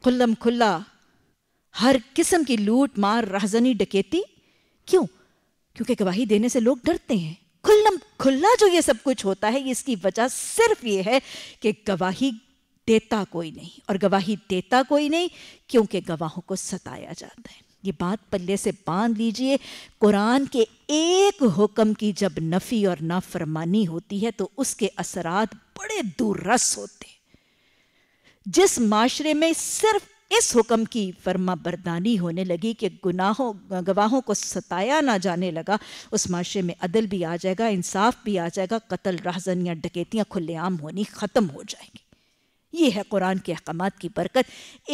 खुल्लम खुल्ला हर किस्म की लूट मार राहजनी डकेती क्यों क्योंकि गवाही देने से लोग डरते हैं खुल्लम खुल्ला जो ये सब कुछ होता है इसकी वजह सिर्फ ये है कि गवाही देता कोई नहीं और गवाही देता कोई नहीं क्योंकि गवाहों को सताया जाता है ये बात पल्ले से बांध लीजिए कुरान के एक हुक्म की जब नफ़ी और नाफरमानी होती है तो उसके असरात बड़े दूरस होते जिस माशरे में सिर्फ इस हुक्म की फर्मा बरदानी होने लगी कि गुनाहों गवाहों को सताया ना जाने लगा उस माशरे में अदल भी आ जाएगा इंसाफ भी आ जाएगा कत्ल राहजन या डकैतियाँ खुलेआम होनी ख़त्म हो जाएंगी ये है कुरान के अहकाम की बरकत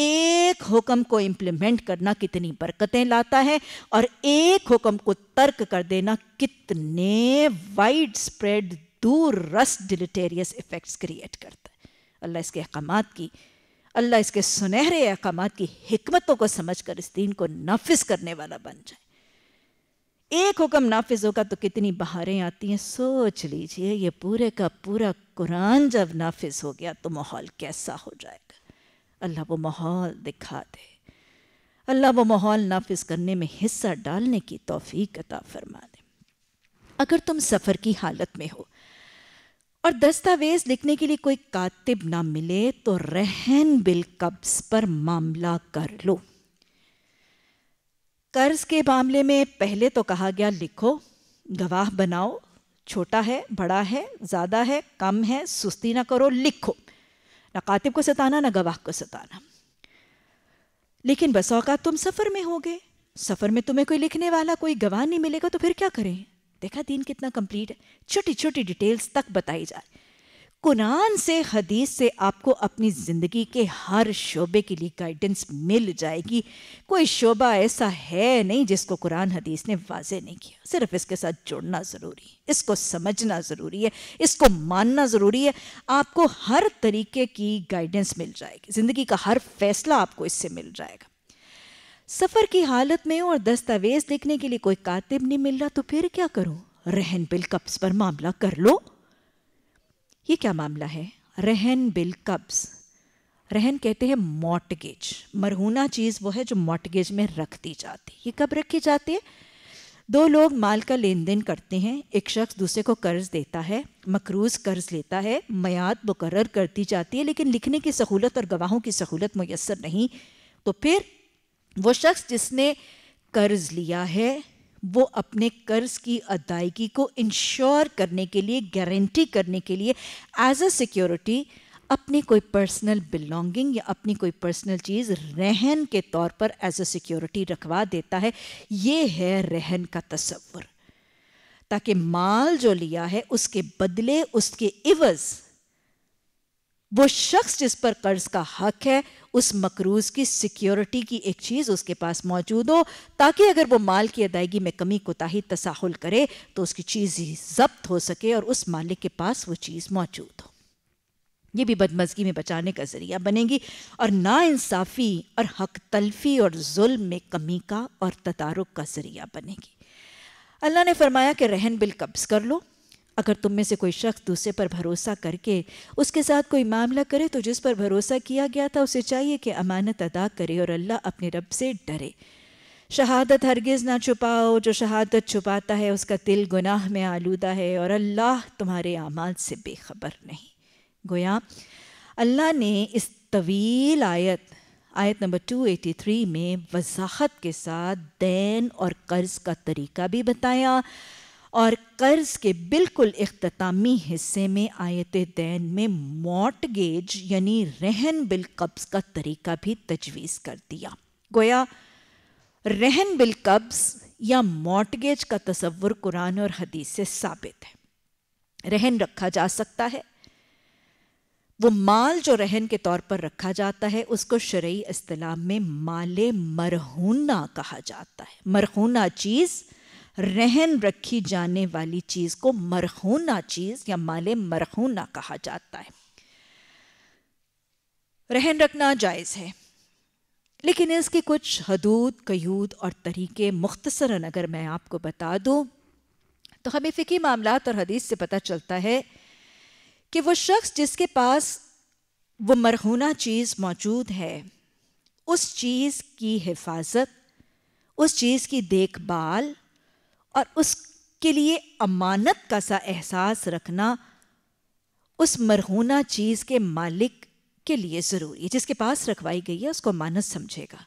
एक हुक्म को इम्प्लीमेंट करना कितनी बरकतें लाता है और एक हुक्म को तर्क कर देना कितने वाइड स्प्रेड दूर रस डिलिटेरियस इफ़ेक्ट्स क्रिएट करता है अल्लाह इसके अहकाम की अल्लाह इसके सुनहरे अहकाम की हमतों को समझ कर इस दिन को नाफिज करने वाला बन जाए एक हुक्म नाफिज होगा तो कितनी बहारें आती हैं सोच लीजिए ये पूरे का पूरा कुरान जब नाफिज हो गया तो माहौल कैसा हो जाएगा अल्लाह वो माहौल दिखा दे अल्लाह वो माहौल नाफिज करने में हिस्सा डालने की तोफ़ी अता फरमा दे अगर तुम सफ़र की हालत में हो और दस्तावेज लिखने के लिए कोई कातिब ना मिले तो रहन बिल कब्ज पर मामला कर लो कर्ज के मामले में पहले तो कहा गया लिखो गवाह बनाओ छोटा है बड़ा है ज़्यादा है कम है सुस्ती ना करो लिखो ना कातिब को सताना ना गवाह को सताना लेकिन औकात तुम सफ़र में होगे सफ़र में तुम्हें कोई लिखने वाला कोई गवाह नहीं मिलेगा तो फिर क्या करें देखा दिन कितना कंप्लीट है छोटी छोटी डिटेल्स तक बताई जाए कुरान से हदीस से आपको अपनी ज़िंदगी के हर शोबे के लिए गाइडेंस मिल जाएगी कोई शोबा ऐसा है नहीं जिसको कुरान हदीस ने वाजे नहीं किया सिर्फ इसके साथ जुड़ना ज़रूरी है इसको समझना ज़रूरी है इसको मानना ज़रूरी है आपको हर तरीके की गाइडेंस मिल जाएगी ज़िंदगी का हर फैसला आपको इससे मिल जाएगा सफ़र की हालत में और दस्तावेज देखने के लिए कोई कातिब नहीं मिल रहा तो फिर क्या करो रहन बिल कब्ज पर मामला कर लो ये क्या मामला है रहन बिल कब्ज रहन कहते हैं मॉटगेज मरहूना चीज़ वो है जो मॉटगेज में रख दी जाती है ये कब रखी जाती है दो लोग माल का लेन देन करते हैं एक शख्स दूसरे को कर्ज देता है मकरूज कर्ज लेता है मयाद मुकर कर दी जाती है लेकिन लिखने की सहूलत और गवाहों की सहूलत मैसर नहीं तो फिर वो शख्स जिसने कर्ज लिया है वो अपने कर्ज की अदायगी को इंश्योर करने के लिए गारंटी करने के लिए एज अ सिक्योरिटी अपनी कोई पर्सनल बिलोंगिंग या अपनी कोई पर्सनल चीज़ रहन के तौर पर एज अ सिक्योरिटी रखवा देता है ये है रहन का तस्वुर ताकि माल जो लिया है उसके बदले उसके इवज़ वो शख्स जिस पर कर्ज का हक है उस मकरूज की सिक्योरिटी की एक चीज़ उसके पास मौजूद हो ताकि अगर वो माल की अदायगी में कमी कोताही तसाहुल करे तो उसकी चीज़ ही जब्त हो सके और उस मालिक के पास वो चीज़ मौजूद हो ये भी बदमजगी में बचाने का जरिया बनेगी और नाानसाफ़ी और हक तलफी और जुल्म में कमी का और तदारुक का जरिया बनेगी अल्लाह ने फरमाया कि रहन बिल कब्ज़ कर लो अगर तुम में से कोई शख्स दूसरे पर भरोसा करके उसके साथ कोई मामला करे तो जिस पर भरोसा किया गया था उसे चाहिए कि अमानत अदा करे और अल्लाह अपने रब से डरे शहादत हरगिज़ ना छुपाओ जो शहादत छुपाता है उसका दिल गुनाह में आलूदा है और अल्लाह तुम्हारे अमाल से बेखबर नहीं गोया अल्लाह ने इस तवील आयत आयत नंबर 283 में वजाहत के साथ दैन और कर्ज़ का तरीका भी बताया और कर्ज के बिल्कुल अख्तामी हिस्से में आयत दैन में मॉटगेज यानी रहन बिल कब्ज का तरीका भी तजवीज़ कर दिया गोया रहन बिल कब्ज या मॉटगेज का तस्वुर कुरान और हदीस से साबित है रहन रखा जा सकता है वो माल जो रहन के तौर पर रखा जाता है उसको शरीय असलाम में माले मरहूना कहा जाता है मरहूना चीज़ रहन रखी जाने वाली चीज़ को मरहूना चीज़ या माले मरहूना कहा जाता है रहन रखना जायज़ है लेकिन इसके कुछ हदूद कयूद और तरीके मुख्तसर अगर मैं आपको बता दूं तो हमें फ़िकी मामला और हदीस से पता चलता है कि वो शख्स जिसके पास वो मरहूना चीज़ मौजूद है उस चीज़ की हिफाजत उस चीज़ की देखभाल और उसके लिए अमानत का सा एहसास रखना उस मरहूना चीज़ के मालिक के लिए ज़रूरी है जिसके पास रखवाई गई है उसको अमानत समझेगा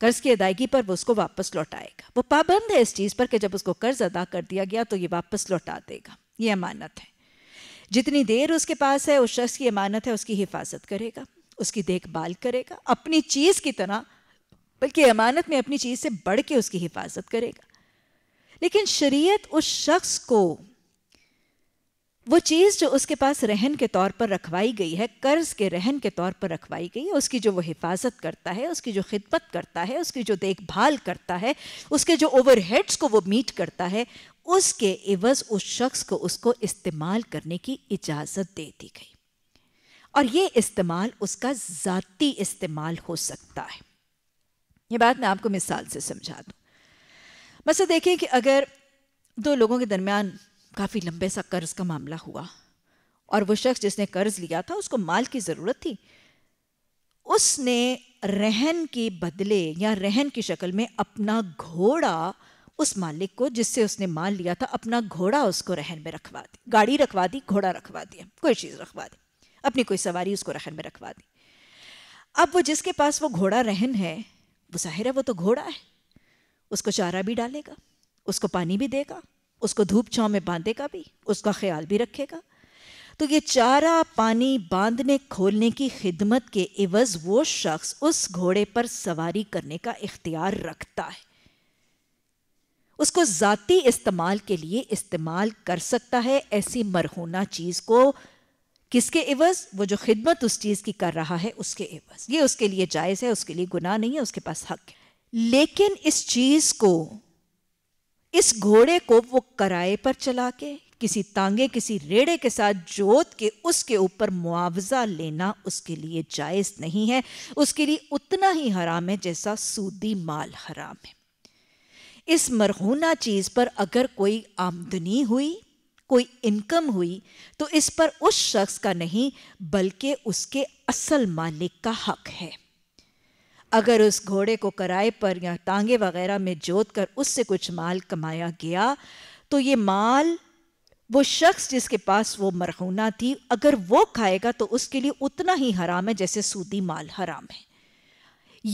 कर्ज की अदायगी पर वो उसको वापस लौटाएगा वो पाबंद है इस चीज़ पर कि जब उसको कर्ज अदा कर दिया गया तो ये वापस लौटा देगा ये अमानत है जितनी देर उसके पास है उस शख्स की अमानत है उसकी हिफाजत करेगा उसकी देखभाल करेगा अपनी चीज़ की तरह बल्कि अमानत में अपनी चीज़ से बढ़ के उसकी हिफाजत करेगा लेकिन शरीयत उस शख्स को वो चीज़ जो उसके पास रहन के तौर पर रखवाई गई है कर्ज के रहन के तौर पर रखवाई गई है उसकी जो वो हिफाजत करता है उसकी जो खिदमत करता है उसकी जो देखभाल करता है उसके जो ओवरहेड्स को वो मीट करता है उसके एवज उस शख्स को उसको इस्तेमाल करने की इजाज़त दे दी गई और ये इस्तेमाल उसका ज़ाती इस्तेमाल हो सकता है ये बात मैं आपको मिसाल से समझा दूँ बस देखें कि अगर दो लोगों के दरमियान काफ़ी लंबे सा कर्ज का मामला हुआ और वो शख्स जिसने कर्ज लिया था उसको माल की ज़रूरत थी उसने रहन के बदले या रहन की शक्ल में अपना घोड़ा उस मालिक को जिससे उसने माल लिया था अपना घोड़ा उसको रहन में रखवा दी गाड़ी रखवा दी घोड़ा रखवा दिया कोई चीज़ रखवा दी अपनी कोई सवारी उसको रहन में रखवा दी अब वो जिसके पास वो घोड़ा रहन है वो जाहिर है वो तो घोड़ा है उसको चारा भी डालेगा उसको पानी भी देगा उसको धूप छाँव में बांधेगा भी उसका ख्याल भी रखेगा तो ये चारा पानी बांधने खोलने की खिदमत के इवज वो शख्स उस घोड़े पर सवारी करने का इख्तियार रखता है उसको ज़ाती इस्तेमाल के लिए इस्तेमाल कर सकता है ऐसी मरहूना चीज़ को किसके इवज वो जो खिदमत उस चीज़ की कर रहा है उसके इवज ये उसके लिए जायज़ है उसके लिए गुनाह नहीं है उसके पास हक है लेकिन इस चीज को इस घोड़े को वो कराए पर चला के किसी तांगे किसी रेड़े के साथ जोत के उसके ऊपर मुआवजा लेना उसके लिए जायज़ नहीं है उसके लिए उतना ही हराम है जैसा सूदी माल हराम है इस मरहूना चीज़ पर अगर कोई आमदनी हुई कोई इनकम हुई तो इस पर उस शख्स का नहीं बल्कि उसके असल मालिक का हक है अगर उस घोड़े को कराए पर या तांगे वगैरह में जोत कर उससे कुछ माल कमाया गया तो ये माल वो शख्स जिसके पास वो मरहूना थी अगर वो खाएगा तो उसके लिए उतना ही हराम है जैसे सूदी माल हराम है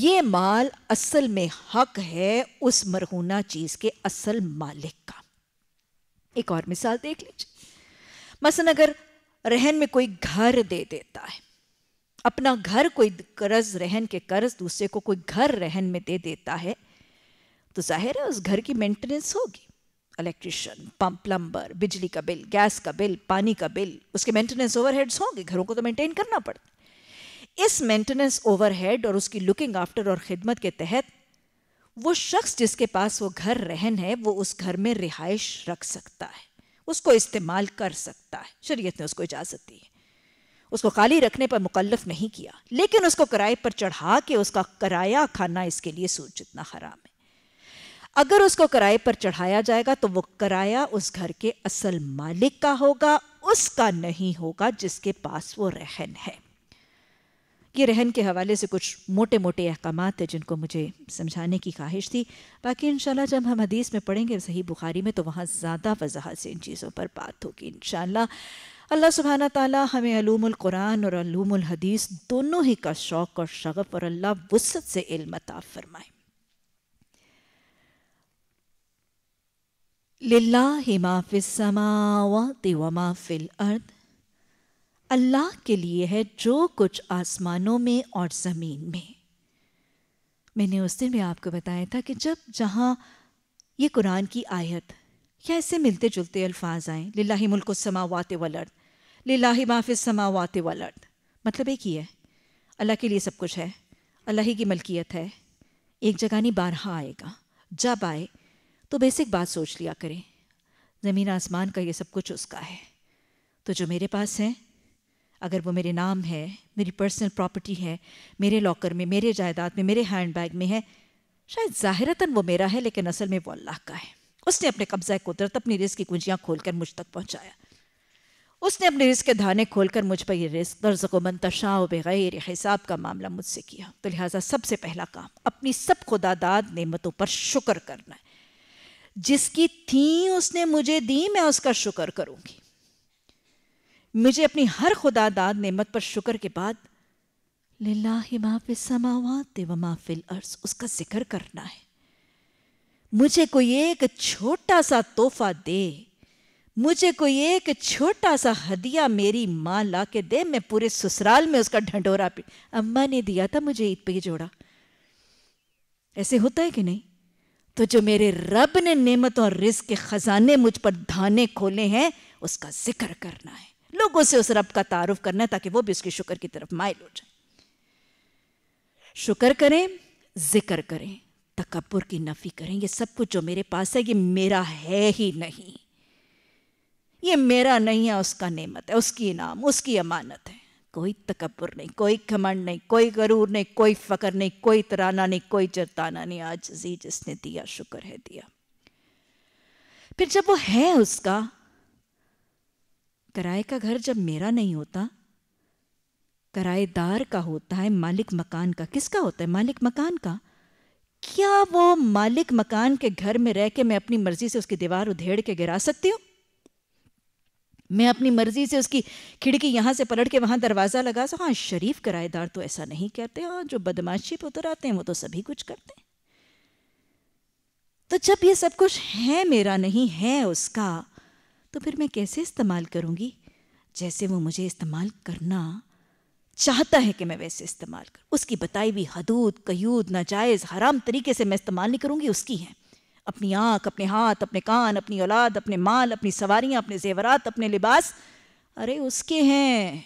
ये माल असल में हक है उस मरहूना चीज़ के असल मालिक का एक और मिसाल देख लीजिए मसन अगर रहन में कोई घर दे देता है अपना घर कोई कर्ज रहन के कर्ज दूसरे को कोई घर रहन में दे देता है तो जाहिर है उस घर की मेंटेनेंस होगी इलेक्ट्रिशियन पंप प्लम्बर बिजली का बिल गैस का बिल पानी का बिल उसके मेंटेनेंस ओवरहेड्स होंगे घरों को तो मेंटेन करना पड़ता इस मेंटेनेंस ओवरहेड और उसकी लुकिंग आफ्टर और खिदमत के तहत वो शख्स जिसके पास वो घर रहन है वो उस घर में रिहाइश रख सकता है उसको इस्तेमाल कर सकता है शरीयत ने उसको इजाज़त दी है उसको खाली रखने पर मुकलफ नहीं किया लेकिन उसको किराए पर चढ़ा के उसका किराया खाना इसके लिए सूच जितना हराम है अगर उसको किराए पर चढ़ाया जाएगा तो वो किराया उस घर के असल मालिक का होगा उसका नहीं होगा जिसके पास वो रहन है ये रहन के हवाले से कुछ मोटे मोटे अहकाम थे जिनको मुझे समझाने की ख्वाहिश थी बाकी इन जब हम हदीस में पढ़ेंगे सही बुखारी में तो वहाँ ज़्यादा वजाहत से इन चीज़ों पर बात होगी इनशाला अल्लाह सुबहाना तला हमें अलूमुल कुरान और अलूमुल हदीस दोनों ही का शौक़ और शगफ़ और अल्लाह वसत से इल्मता फरमाए अल्लाह के लिए है जो कुछ आसमानों में और ज़मीन में मैंने उस दिन भी आपको बताया था कि जब जहाँ ये कुरान की आयत या ऐसे मिलते जुलते अल्फाज आए लिल्ला मुल्क समावात वलर्द लाही माफिस समावात वर्द मतलब एक ही है अल्लाह के लिए सब कुछ है अल्लाह ही की मलकियत है एक जगह नहीं बारहा आएगा जब आए तो बेसिक बात सोच लिया करें ज़मीन आसमान का ये सब कुछ उसका है तो जो मेरे पास है अगर वो मेरे नाम है मेरी पर्सनल प्रॉपर्टी है मेरे लॉकर में मेरे जायदाद में मेरे हैंड बैग में है शायद ज़ाहिरतन वो मेरा है लेकिन असल में वो अल्लाह का है उसने अपने कब्ज़ा कुदरत अपनी रिस्क की कुंजियाँ कर मुझ तक पहुँचाया उसने अपने रिस्क के धाने खोलकर मुझ पर यह रिस्क दर्ज को मंतशा बगैर हिसाब का मामला मुझसे किया तो लिहाजा सबसे पहला काम अपनी सब खुदादाद नेमतों पर शुक्र करना है जिसकी थी उसने मुझे दी मैं उसका शुक्र करूंगी मुझे अपनी हर खुदादाद नेमत पर शुक्र के बाद लाही माफिल अर्ज उसका जिक्र करना है मुझे कोई एक छोटा सा तोहफा दे मुझे कोई एक छोटा सा हदिया मेरी माँ ला के दे मैं पूरे ससुराल में उसका ढंडोरा पी अम्मा ने दिया था मुझे ईद पे जोड़ा ऐसे होता है कि नहीं तो जो मेरे रब ने नेमत और रिस्क के खजाने मुझ पर धाने खोले हैं उसका जिक्र करना है लोगों से उस रब का तारुफ करना है ताकि वो भी उसकी शुक्र की तरफ माइल हो जाए शुक्र करें जिक्र करें तकबर की नफ़ी करें ये सब कुछ जो मेरे पास है ये मेरा है ही नहीं ये मेरा नहीं है उसका नेमत है उसकी इनाम उसकी अमानत है कोई तकबर नहीं कोई घमंड नहीं कोई गरूर नहीं कोई फ़कर नहीं कोई तराना नहीं कोई जरताना नहीं आज जी जिसने दिया शुक्र है दिया फिर जब वो है उसका कराए का घर जब मेरा नहीं होता कराएदार का होता है मालिक मकान का किसका होता है मालिक मकान का क्या वो मालिक मकान के घर में रह के मैं अपनी मर्जी से उसकी दीवार उधेड़ के गिरा सकती हूँ मैं अपनी मर्जी से उसकी खिड़की यहाँ से पलट के वहाँ दरवाज़ा लगा सो हाँ शरीफ किराएदार तो ऐसा नहीं करते हाँ जो बदमाशी पर उतर आते हैं वो तो सभी कुछ करते हैं तो जब ये सब कुछ है मेरा नहीं है उसका तो फिर मैं कैसे इस्तेमाल करूँगी जैसे वो मुझे इस्तेमाल करना चाहता है कि मैं वैसे इस्तेमाल कर उसकी बताई हुई हदूद कयूद नाजायज़ हराम तरीके से मैं इस्तेमाल नहीं करूँगी उसकी है अपनी आंख अपने हाथ अपने कान अपनी औलाद अपने माल अपनी सवारियां अपने जेवरात अपने लिबास अरे उसके हैं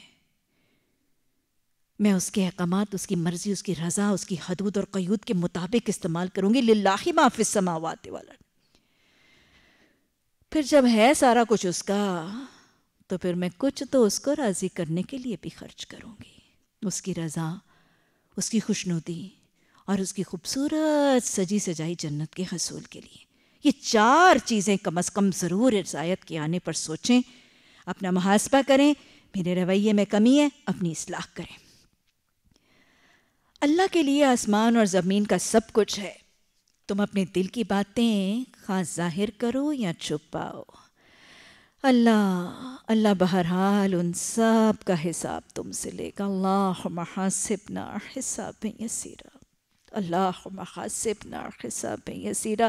मैं उसके अहकाम उसकी मर्ज़ी उसकी रज़ा उसकी हदूद और कयूद के मुताबिक इस्तेमाल करूंगी लाही माफिस समावाते वाला फिर जब है सारा कुछ उसका तो फिर मैं कुछ तो उसको राज़ी करने के लिए भी खर्च करूंगी उसकी रज़ा उसकी खुशनुदी और उसकी खूबसूरत सजी सजाई जन्नत के हसूल के लिए ये चार चीज़ें कम अज़ कम ज़रूर रसायत के आने पर सोचें अपना मुहासबा करें मेरे रवैये में कमी है अपनी असलाह करें अल्लाह के लिए आसमान और ज़मीन का सब कुछ है तुम अपने दिल की बातें खास जाहिर करो या छुपाओ अल्लाह अल्लाह बहरहाल उन सब का हिसाब तुमसे लेगा अल्लाह महासिबना हिसाब यसीरा अल्लाह हसिबना खिसाब यसीरा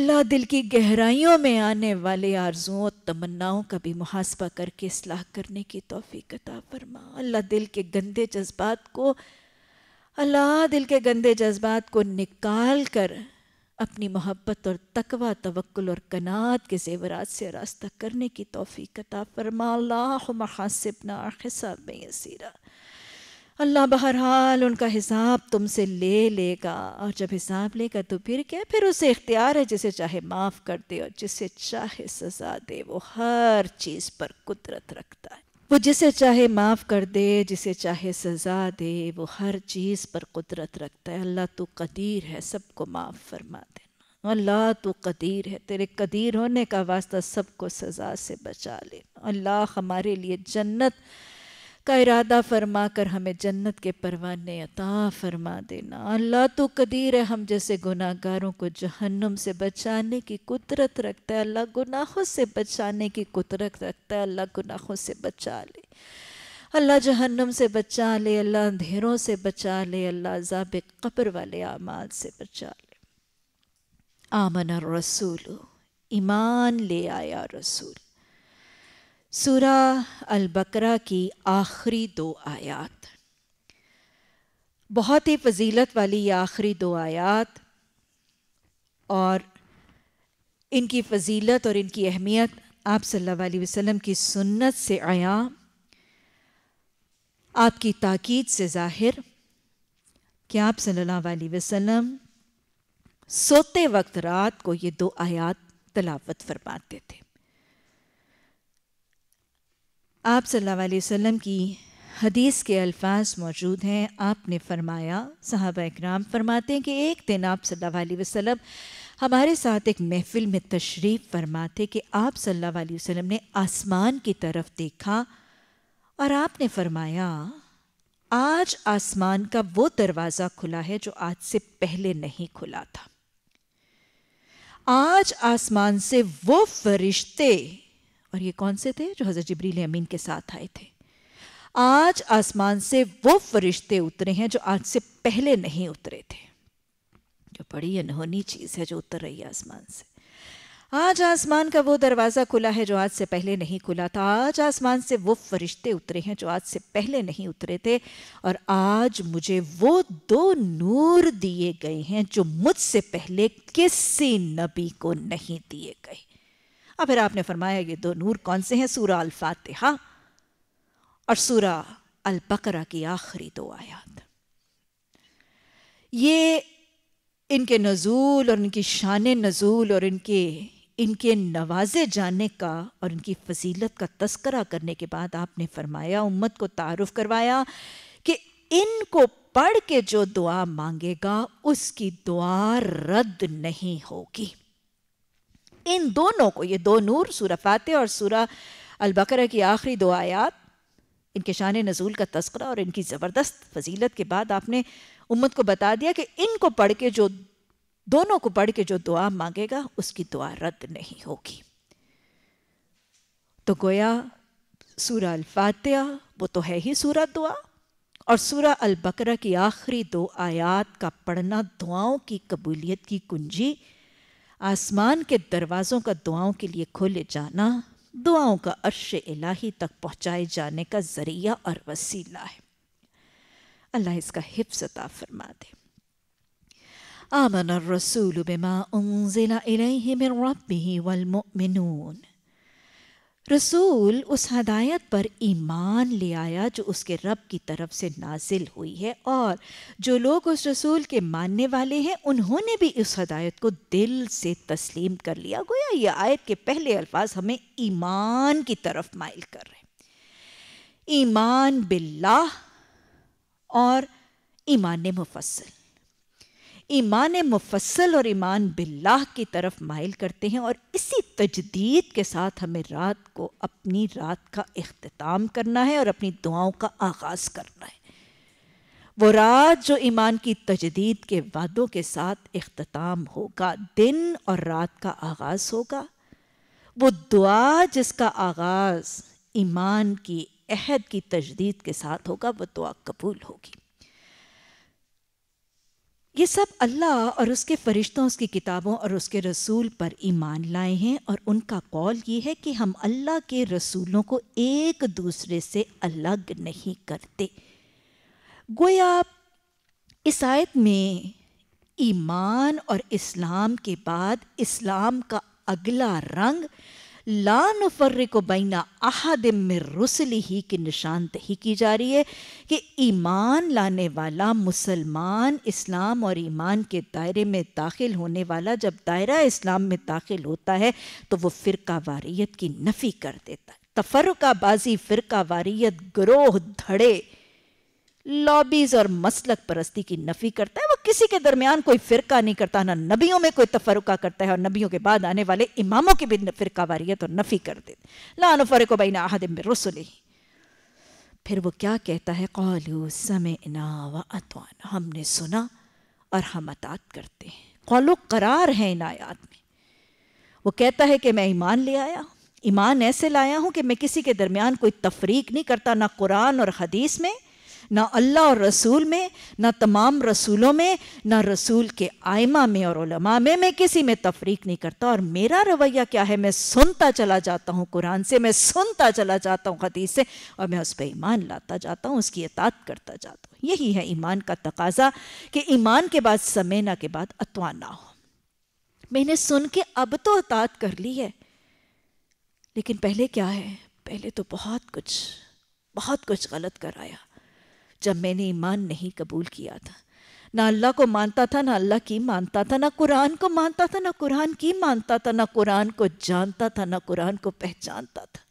अल्लाह दिल की गहराइयों में आने वाले आर्ज़ुओं और तमन्नाओं का भी मुहासबा करके असलाह करने की तोफ़ी कता फरमा अल्लाह दिल के गंदे जज्बात को अल्लाह दिल के गंदे जज्बात को निकाल कर अपनी मोहब्बत और तकवा तवक्ल और कनात के जेवरात से रास्ता करने की तोफ़ी कता फरमा अल्लाह हसिबना खिसाब यसीरा अल्लाह बहरहाल उनका हिसाब तुमसे ले लेगा और जब हिसाब लेगा तो फिर क्या फिर उसे इख्तियार है जिसे चाहे माफ़ कर दे और जिसे चाहे सजा दे वो हर चीज़ पर कुदरत रखता है वो जिसे चाहे माफ़ कर दे जिसे चाहे सजा दे वो हर चीज़ पर कुदरत रखता है अल्लाह तो कदीर है सबको माफ़ फरमा देना अल्लाह तो कदीर है तेरे कदीर होने का वास्ता सबको सज़ा से बचा ले अल्लाह हमारे लिए जन्नत का इरादा फरमा कर हमें जन्नत के परवाने अता फरमा देना अल्लाह तो कदीर है हम जैसे गुनाहगारों को जहन्नम से बचाने की कुदरत रखता है अल्लाह गुनाहों से बचाने की कुदरत रखता है अल्लाह गुनाहों से बचा ले अल्लाह जहन्नम से बचा ले अल्लाह अंधेरों से बचा ले अल्लाह अजाब कब्र वाले आमाल से बचा ले आमन रसूल ईमान ले आया रसूल सूरा अल बकरा की आखिरी दो आयात बहुत ही फजीलत वाली ये आखिरी दो आयात और इनकी फजीलत और इनकी अहमियत आप सल्लल्लाहु अलैहि वसल्लम की सुन्नत से आया आपकी ताकीद से ज़ाहिर कि आप सल्लल्लाहु अलैहि वसल्लम सोते वक्त रात को ये दो आयात तलावत फरमाते थे आप सल्लल्लाहु अलैहि वसल्लम की हदीस के अल्फाज मौजूद हैं आपने फरमाया साहब इकराम फरमाते हैं कि एक दिन आप सल्लल्लाहु अलैहि वसल्लम हमारे साथ एक महफिल में तशरीफ़ फरमाते कि आप सल्लल्लाहु अलैहि वसल्लम ने आसमान की तरफ देखा और आपने फरमाया आज आसमान का वो दरवाज़ा खुला है जो आज से पहले नहीं खुला था आज आसमान से वो फरिश्ते और ये कौन से थे जो हज़रत जबरील अमीन के साथ आए थे आज आसमान से वो फरिश्ते उतरे हैं जो आज से पहले नहीं उतरे थे जो बड़ी अनहोनी चीज़ है जो उतर रही है आसमान से आज आसमान का वो दरवाज़ा खुला है जो आज से पहले नहीं खुला था आज आसमान से वो फरिश्ते उतरे हैं जो आज से पहले नहीं उतरे थे और आज मुझे वो दो नूर दिए गए हैं जो मुझसे पहले किसी नबी को नहीं दिए गए अब फिर आपने फरमाया ये दो नूर कौन से हैं सूरा अल-फातिहा और सूरा अल-बकरा की आखिरी दो आयात ये इनके नज़ूल और इनकी शान नज़ूल और इनके इनके नवाजे जाने का और इनकी फजीलत का तस्करा करने के बाद आपने फरमाया उम्मत को तारुफ करवाया कि इनको पढ़ के जो दुआ मांगेगा उसकी दुआ रद्द नहीं होगी इन दोनों को ये दो नूर सूर फातह और सूरा अलबकर की आखिरी दो आयात इनके शान नज़ूल का तस्करा और इनकी ज़बरदस्त फजीलत के बाद आपने उम्मत को बता दिया कि इनको पढ़ के जो दोनों को पढ़ के जो दुआ मांगेगा उसकी दुआ रद्द नहीं होगी तो गोया सूरा अल्फातिया वो तो है ही सूरा दुआ और सूरा अलबकरा की आखिरी दो आयात का पढ़ना दुआओं की कबूलियत की कुंजी आसमान के दरवाज़ों का दुआओं के लिए खोले जाना दुआओं का अर्श इलाही तक पहुँचाए जाने का ज़रिया और वसीला है अल्लाह इसका हिफ्सता फरमा दे آمن الرسول بما أنزل إليه من ربه والمؤمنون रसूल उस हदायत पर ईमान ले आया जो उसके रब की तरफ से नाजिल हुई है और जो लोग उस रसूल के मानने वाले हैं उन्होंने भी उस हदायत को दिल से तस्लीम कर लिया गोया ये आयत के पहले अल्फाज हमें ईमान की तरफ माइल कर रहे हैं ईमान बिल्लाह और ईमान मुफसल ईमान मुफसल और ईमान बिल्लाह की तरफ माइल करते हैं और इसी तजदीद के साथ हमें रात को अपनी रात का अख्ताम करना है और अपनी दुआओं का आगाज़ करना है वो रात जो ईमान की तजदीद के वादों के साथ अख्ताम होगा दिन और रात का आगाज़ होगा वो दुआ जिसका आगाज़ ईमान की अहद की तजदीद के साथ होगा वह दुआ कबूल होगी ये सब अल्लाह और उसके फरिश्तों उसकी किताबों और उसके रसूल पर ईमान लाए हैं और उनका कौल ये है कि हम अल्लाह के रसूलों को एक दूसरे से अलग नहीं करते गोया इस आयत में ईमान और इस्लाम के बाद इस्लाम का अगला रंग लान फर्र को बैना अहादिम में रुसली ही की निशानदही की जा रही है कि ईमान लाने वाला मुसलमान इस्लाम और ईमान के दायरे में दाखिल होने वाला जब दायरा इस्लाम में दाखिल होता है तो वो फ़िरका वारीत की नफ़ी कर देता है बाज़ी फ़िरका वारीत ग्रोह धड़े लॉबीज और मसलक परस्ती की नफी करता है वो किसी के दरमियान कोई फिरका नहीं करता ना नबियों में कोई तफरुका करता है और नबियों के बाद आने वाले इमामों की भी फिरका वारियत और नफी कर देते लान ना बई में रसुल फिर वो क्या कहता है कौलू समय व हमने सुना और हम अतात करते हैं कौलो करार है इन आयात में वो कहता है कि मैं ईमान ले आया ईमान ऐसे लाया हूँ कि मैं किसी के दरमियान कोई तफरीक नहीं करता ना कुरान और हदीस में ना अल्लाह और रसूल में ना तमाम रसूलों में ना रसूल के आयमा में और उलमा में मैं किसी में तफरीक नहीं करता और मेरा रवैया क्या है मैं सुनता चला जाता हूँ कुरान से मैं सुनता चला जाता हूँ खदीस से और मैं उस पर ईमान लाता जाता हूँ उसकी अतात करता जाता हूँ यही है ईमान का तकाजा कि ईमान के बाद समेना के बाद अतवा ना हो मैंने सुन के अब तो अतात कर ली है लेकिन पहले क्या है पहले तो बहुत कुछ बहुत कुछ गलत कराया जब मैंने ईमान नहीं कबूल किया था ना अल्लाह को मानता था ना अल्लाह की मानता था ना कुरान को मानता था ना कुरान की मानता था ना कुरान को जानता था ना कुरान को पहचानता था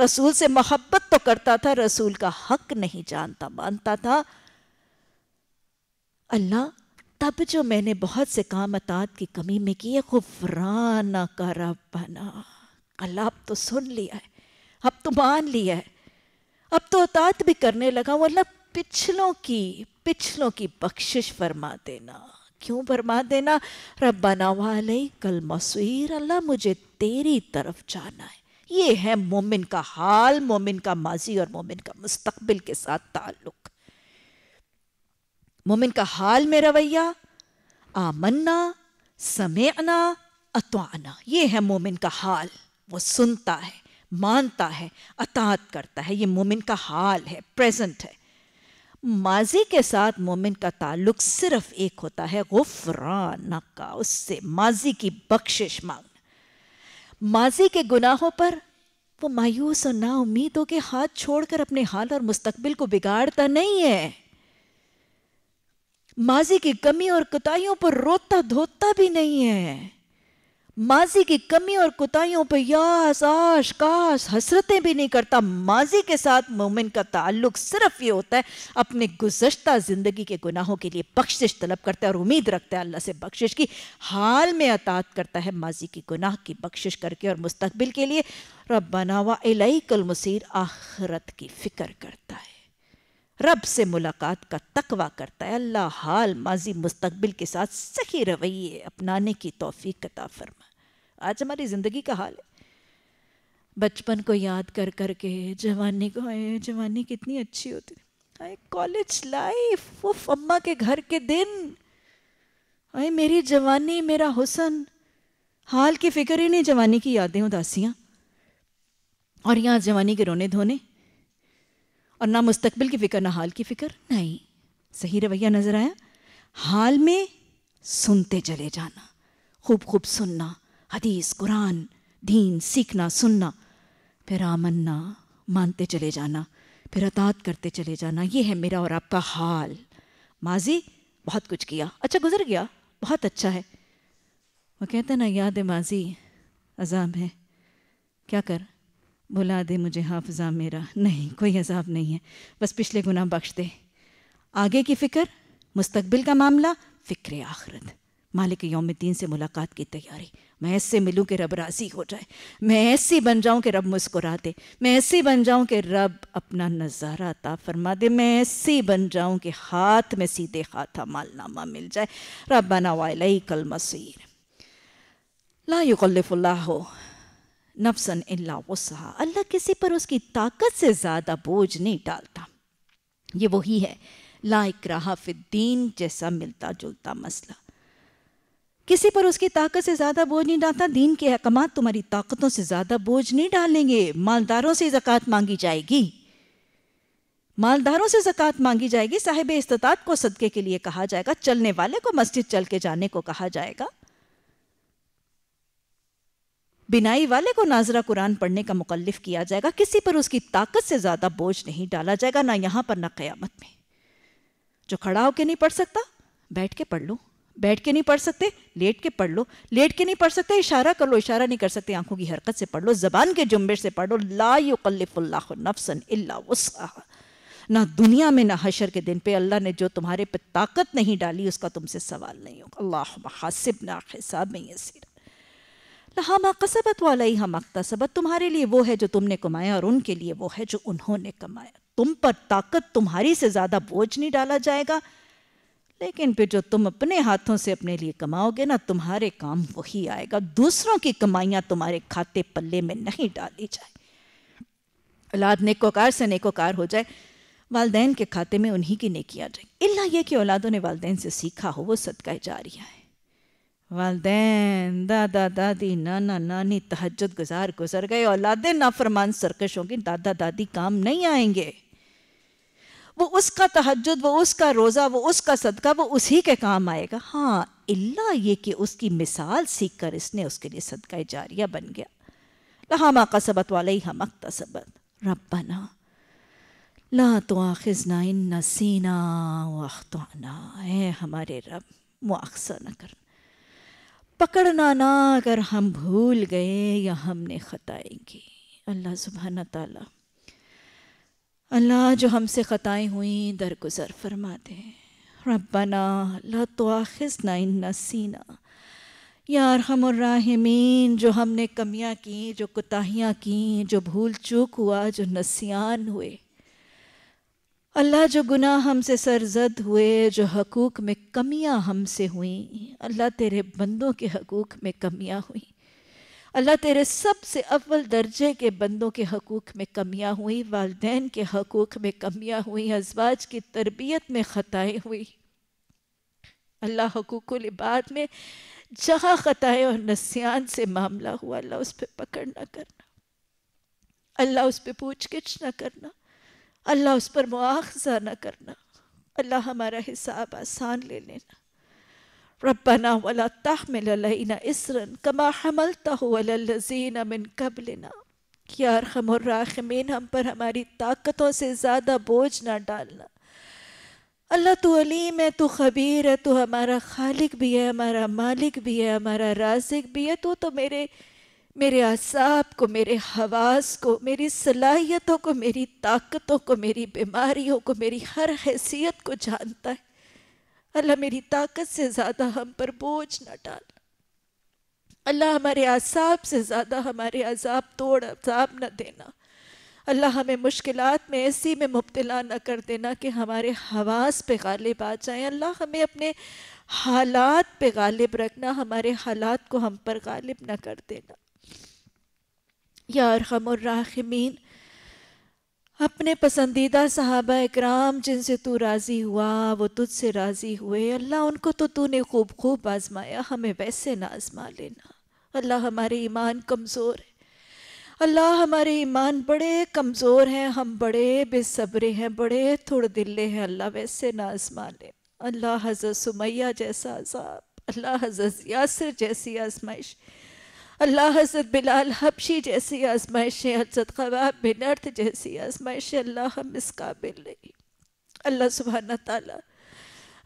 रसूल से मोहब्बत तो करता था रसूल का हक नहीं जानता मानता था अल्लाह तब जो मैंने बहुत से काम अतात की कमी में किए गुफराना कर बना अल्लाह अब तो सुन लिया है अब तो मान लिया है अब तो अतात भी करने लगा वो अल्लाह पिछलों की पिछलों की बख्शिश फरमा देना क्यों फरमा देना रबाना वाले कल मसूर अल्लाह मुझे तेरी तरफ जाना है ये है मोमिन का हाल मोमिन का माजी और मोमिन का मुस्तबिल के साथ ताल्लुक मोमिन का हाल में रवैया आमन्ना समेना अतवाना ये है मोमिन का हाल वो सुनता है मानता है अतात करता है ये मोमिन का हाल है प्रेजेंट है माजी के साथ मोमिन का ताल्लुक सिर्फ एक होता है गुफरान का उससे माजी की बख्शिश मांगना माजी के गुनाहों पर वो मायूस और ना हो के हाथ छोड़कर अपने हाल और मुस्तकबिल को बिगाड़ता नहीं है माजी की कमी और कुताइयों पर रोता धोता भी नहीं है माजी की कमी और कोताहियों पर यास आश काश हसरतें भी नहीं करता माजी के साथ मोमिन का ताल्लुक सिर्फ ये होता है अपने गुजशत ज़िंदगी के गुनाहों के लिए बख्शिश तलब करता है और उम्मीद रखता है अल्लाह से बख्शिश की हाल में अतात करता है माजी की गुनाह की बख्शिश करके और मुस्तबिल के लिए बनावा इलाई कल मुसीर आखरत की फ़िक्र करता है रब से मुलाकात का तकवा करता है अल्लाह हाल माजी मुस्तबिल के साथ सही रवैये अपनाने की तोफ़ी कता फरमा आज हमारी ज़िंदगी का हाल है बचपन को याद कर कर के जवानी को आए जवानी कितनी अच्छी होती आए कॉलेज लाइफ उफ अम्मा के घर के दिन आए मेरी जवानी मेरा हुसन हाल की फिक्र ही नहीं जवानी की यादें उदासियाँ और यहाँ जवानी के रोने धोने और ना मुस्तकबिल की फ़िक्र ना हाल की फ़िक्र नहीं सही रवैया नज़र आया हाल में सुनते चले जाना खूब खूब सुनना हदीस कुरान दीन सीखना सुनना फिर आमन्ना मानते चले जाना फिर अतात करते चले जाना ये है मेरा और आपका हाल माजी बहुत कुछ किया अच्छा गुजर गया बहुत अच्छा है वो कहते ना याद है माजी अजाम है क्या कर भुला दे मुझे हाफजा मेरा नहीं कोई अजाब नहीं है बस पिछले गुना बख्श दे आगे की फ़िक्र मुस्तबिल का मामला फ़िक्र आखरत मालिक दीन से मुलाकात की तैयारी मैं ऐसे मिलूं कि रब राज़ी हो जाए मैं ऐसी बन जाऊं कि रब मुस्कुरा दे मैं ऐसी बन जाऊं कि रब अपना नज़ारा ता फरमा दे मैं ऐसी बन जाऊं कि हाथ में सीधे हाथा मालनामा मिल जाए रब बना वाई कल मसीर ला हो नफसन इल्ला अल्लाह किसी पर उसकी ताकत से ज़्यादा बोझ नहीं डालता ये वही है लाइक रहा फिद्दीन जैसा मिलता जुलता मसला किसी पर उसकी ताकत से ज़्यादा बोझ नहीं डालता दीन के अहकाम तुम्हारी ताकतों से ज़्यादा बोझ नहीं डालेंगे मालदारों से जक़ात मांगी जाएगी मालदारों से जक़ात मांगी जाएगी साहिब इस्तात को सदक़े के लिए कहा जाएगा चलने वाले को मस्जिद चल के जाने को कहा जाएगा बिनाई वाले को नाजरा कुरान पढ़ने का मुकलफ किया जाएगा किसी पर उसकी ताकत से ज़्यादा बोझ नहीं डाला जाएगा ना यहाँ पर ना क़यामत में जो खड़ा होके नहीं पढ़ सकता बैठ के पढ़ लो बैठ के नहीं पढ़ सकते लेट के पढ़ लो लेट के नहीं पढ़ सकते इशारा कर लो इशारा नहीं कर सकते आंखों की हरकत से पढ़ लो जबान के जुम्बे से पढ़ लो ला युकल्लफ़ुल्लाह ना दुनिया में ना हशर के दिन पे अल्लाह ने जो तुम्हारे पे ताकत नहीं डाली उसका तुमसे सवाल नहीं होगा अल्लाह हासिब ना खिसाब में ये सीरा लहामा कसबत वाली हम अक्तसबत तुम्हारे लिए वो है जो तुमने कमाया और उनके लिए वो है जो उन्होंने कमाया तुम पर ताकत तुम्हारी से ज़्यादा बोझ नहीं डाला जाएगा लेकिन फिर जो तुम अपने हाथों से अपने लिए कमाओगे ना तुम्हारे काम वही आएगा दूसरों की कमाइयां तुम्हारे खाते पल्ले में नहीं डाली जाए औलाद नेकोकार से नेकोकार हो जाए वालदेन के खाते में उन्हीं की नेकियाँ जाए इल्ला यह कि औलादों ने वालदेन से सीखा हो वो सदका जा रही है वालदेन दादा दादी नाना नानी तहजद गुजार गुजर गए औलादे नाफरमान सरकश होंगे दादा दादी काम नहीं आएंगे वो उसका तहजद वो उसका रोज़ा वो उसका सदका वो उसी के काम आएगा हाँ इल्ला ये कि उसकी मिसाल सीख कर इसने उसके लिए सदका जारिया बन गया लहामा सबत वाले ही हम सबत रबना ला तो आखिजना इन नसीना वख्ताना है हमारे रब मुआसा न करना पकड़ना ना अगर हम भूल गए या हमने ख़ताएँ की अल्लाह सुबहाना ताला अल्लाह जो हमसे ख़ताएँ हुई दरगुजर फरमा दे रबना ला तो ना इन नसीना यार हम राहमीन जो हमने कमियाँ की जो कुताहियाँ की जो भूल चूक हुआ जो नसियान हुए अल्लाह जो गुनाह हमसे सरजद हुए जो हकूक़ में कमियां हमसे हुई अल्लाह तेरे बंदों के हकूक़ में कमियां हुई अल्लाह तेरे सबसे अव्वल दर्जे के बंदों के हकूक़ में कमियां हुई वालदेन के हकूक़ में कमियां हुई अजवाज की तरबियत में ख़ताएँ हुई अल्लाह हकूक़ुल इबाद में जहाँ ख़ताएँ और नसियान से मामला हुआ अल्लाह उस पर पकड़ ना करना अल्लाह उस पर पूछ गिछ ना करना अल्लाह उस पर मुआवजा न करना अल्लाह हमारा हिसाब आसान ले लेना रब्बना वला तहमिल अलैना इसरन कमा हमलतहु अलल लजीना मिन कबलिना या अरहम राखमीन हम पर हमारी ताकतों से ज़्यादा बोझ ना डालना अल्लाह तू अलीम है तू खबीर है तू हमारा खालिक भी है हमारा मालिक भी है हमारा राजिक भी है तू तो मेरे मेरे असाब को मेरे हवास को मेरी सलाहियतों को मेरी ताकतों को मेरी बीमारियों को मेरी हर हैसियत को जानता है अल्लाह मेरी ताकत से ज़्यादा हम पर बोझ न डाल अल्लाह हमारे असाब से ज़्यादा हमारे अजाब तोड़ अजाब न देना अल्लाह हमें मुश्किल में ऐसी में मुबतला न कर देना कि हमारे हवास पे गालिब आ जाएं अल्लाह हमें अपने हालात पे गालिब रखना हमारे हालात को हम पर गालिब न कर देना यारमर्राखमीन अपने पसंदीदा साहबा कराम जिनसे तू राज़ी हुआ वो तुझसे राज़ी हुए अल्लाह उनको तो तूने खूब खूब आजमाया हमें वैसे ना आजमा लेना अल्लाह हमारे ईमान कमज़ोर है अल्लाह हमारे ईमान बड़े कमज़ोर हैं हम बड़े बेसब्रे हैं बड़े थोड़ दिले हैं अल्लाह वैसे ना आजमा ले अल्लाह हजर सुमैया जैसा अजाब अल्लाह हजर यासर जैसी आजमाइश अल्लाह हजरत बिलाल हबशी जैसी आजमाइश हजरत खवाब बिन अर्थ जैसी आजमाइश अल्लाह हम इस काबिल नहीं अल्लाह सुबहाना ताला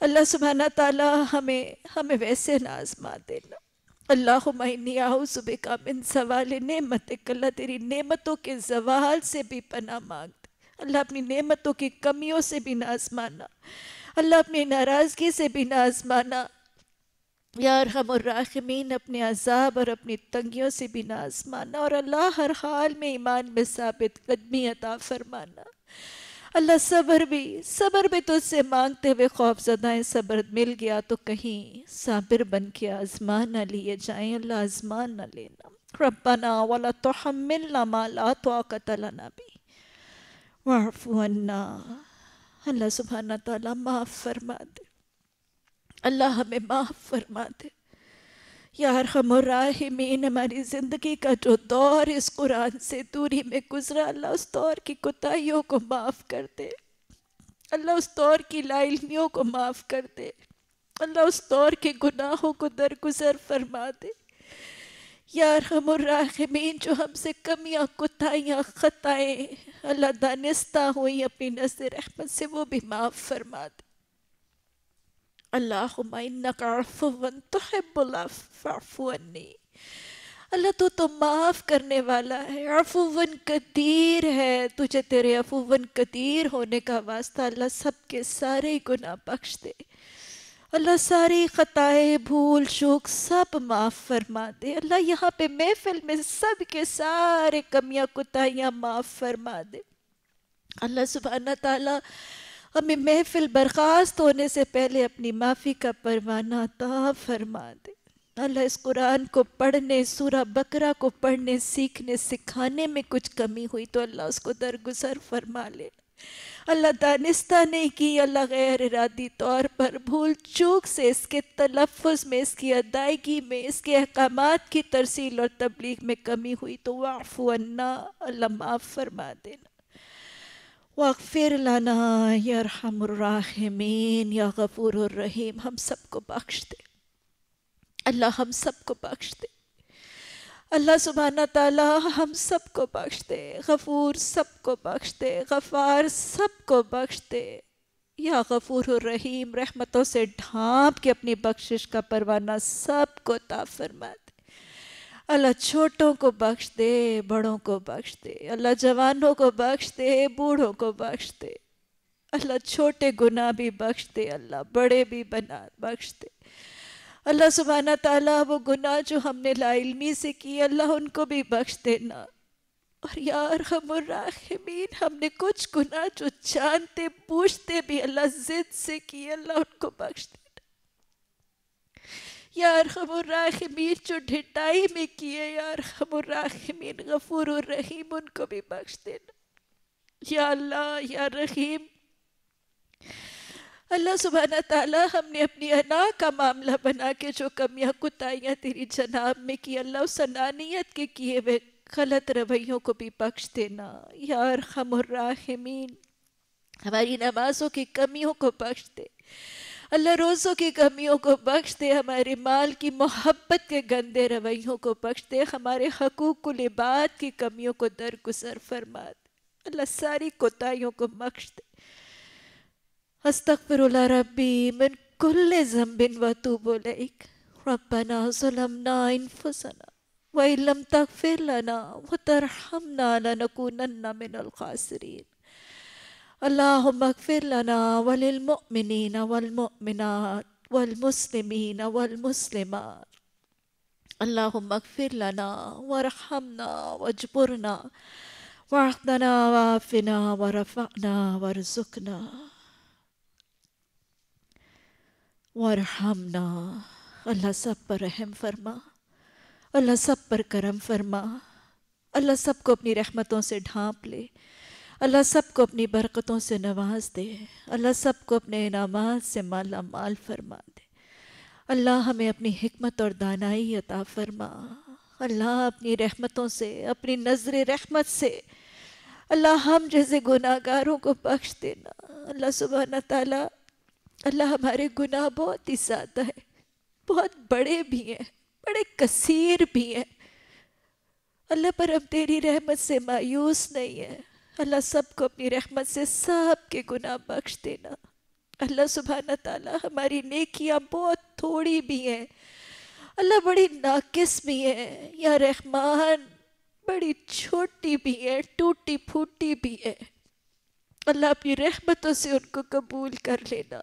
अल्लाह सुबहाना ताला हमें हमें वैसे ना आजमा देना अल्लाह मनी आऊ सुबह का मिन सवाल नमत अल्लाह तेरी नेमतों के जवाल से भी पना मांग दे अल्लाह अपनी नेमतों की कमियों से भी ना आजमाना अल्लाह अपनी नाराज़गी से भी ना आजमाना यार हम और राखमीन अपने अजाब और अपनी तंगियों से भी माना और अल्लाह हर हाल में ईमान में साबित कदमी अता फरमाना अल्लाह सबर भी सबर भी तुझसे मांगते हुए खौफजदाएँ सब्र मिल गया तो कहीं साबिर बन के आजमा न लिए जाए अल्लाह आजमा न लेना रब्बना वाला तो हम मिलना माला तो कतलना भी वाफुअन्ना अल्लाह सुबहाना तला माफ़ फरमा दे अल्लाह हमें माफ़ फरमा दे यार हम और राहमीन हमारी ज़िंदगी का जो दौर इस कुरान से दूरी में गुजरा अल्लाह उस दौर की कोताहियों को माफ़ कर दे अल्लाह उस दौर की लाइलमियों को माफ़ कर दे अल्लाह उस दौर के गुनाहों को दरगुजर फरमा दे यार हम और राहमीन जो हमसे कमियाँ कोताहियाँ ख़ताएँ अल्लाह दानिस्ता हुई अपनी नजर रहमत से वो भी माफ़ फरमा दे अल्लाहुम्मा इन्नका अफ़ुवन तुहिब्बुल फ़अफ़ु अल्लाह तो तो माफ़ करने वाला है अफुवन कदीर है तुझे तेरे अफुवन कदीर होने का वास्ता अल्लाह सब के सारे गुनाह बख्श दे अल्लाह सारी ख़ताएँ भूल शोक सब माफ़ फरमा दे अल्लाह यहाँ पे महफिल में सब के सारे कमियाँ कुताहियाँ माफ़ फरमा दे अल्लाह सुबहाना ताला हमें महफिल बर्खास्त होने से पहले अपनी माफ़ी का परवाना ता फरमा दे अल्लाह इस कुरान को पढ़ने सूरा बकरा को पढ़ने सीखने सिखाने में कुछ कमी हुई तो अल्लाह उसको दरगुजर फरमा ले अल्लाह दानिस्ता नहीं की अल्लाह गैर इरादी तौर पर भूल चूक से इसके तलफ़ में इसकी अदायगी में इसके अहकाम की तरसील और तबलीग में कमी हुई तो वाफ़ अन्ना अल्लाह माफ़ फरमा देना वगफिर लाना यरहमराहमीन या गफूर रहीम हम सबको बख्श दे अल्लाह हम सब को बख्श दे अल्लाह सुबहाना ताला हम को बख्श दे गफूर सब को बख्श दे गफ़ार सबको बख्श दे या गफूर रहीम रहमतों से ढांप के अपनी बख्शिश का परवाना सबको ताफरमान अल्लाह छोटों को बख्श दे बड़ों को बख्श दे अल्लाह जवानों को बख्श दे बूढ़ों को बख्श दे अल्लाह छोटे गुनाह भी बख्श दे अल्लाह बड़े भी बना बख्श दे अल्लाह सुबहाना ताला वो गुनाह जो हमने लाइलमी से किए अल्लाह उनको भी बख्श देना और यार हमरामीन हमने कुछ गुनाह जो जानते पूछते भी अल्लाह जिद से किए अल्लाह उनको बख्श दे यार हम राहमीन जो ढिटाई में किए यार हम राहमीन गफूर और रहीम उनको भी बख्श देना या अल्लाह या रहीम अल्लाह सुबहाना ताला हमने अपनी अना का मामला बना के जो कमियाँ कुताइयाँ तेरी जनाब में की अल्लाह उस अनानियत के किए हुए गलत रवैयों को भी बख्श देना यार हम राहमीन हमारी नमाजों की कमियों को बख्श दे अल्लाह रोज़ों की कमियों को बख्श दे हमारे माल की मोहब्बत के गंदे रवैयों को बख्श दे हमारे हकूक लिबात की कमियों को दरगुजर फरमा दे अल्लाह सारी कोताहियों को बख्श दे अस्तफ़िर रबी मिन कुल जम्बिन वतू बोलेक रबना जुलमना इनफसना वम तकफिर लना व तरहमना लनकूनन्ना मिनल खासरीन अल्लाह मकफिर लना वलमिन वलमिनत वलमसलिमिन वलमसलिमत अल्लाह मकफिर लना वरहमना वजबरना वाहतना वाफिना वरफना वरजुकना वरहमना अल्लाह सब पर रहम फरमा अल्लाह सब पर करम फरमा अल्लाह सबको अपनी रहमतों से ढांप ले अल्लाह सब को अपनी बरकतों से नवाज दे अल्लाह सब को अपने इनामात से माला माल फरमा दे अल्लाह हमें अपनी हमत और दानाई अता फरमा अल्लाह अपनी रहमतों से अपनी नज़र रहमत से अल्लाह हम जैसे गुनागारों को बख्श देना अल्लाह सुबहाना ताला अल्लाह हमारे गुनाह बहुत ही ज़्यादा है बहुत बड़े भी हैं बड़े कसीर भी हैं अल्लाह पर हम तेरी रहमत से मायूस नहीं है अल्लाह सबको अपनी रहमत से सब के गुनाह बख्श देना अल्लाह सुबहान ताला हमारी नेकियाँ बहुत थोड़ी भी हैं अल्लाह बड़ी नाकिस भी हैं या रहमान बड़ी छोटी भी हैं टूटी फूटी भी हैं अल्लाह अपनी रहमतों से उनको कबूल कर लेना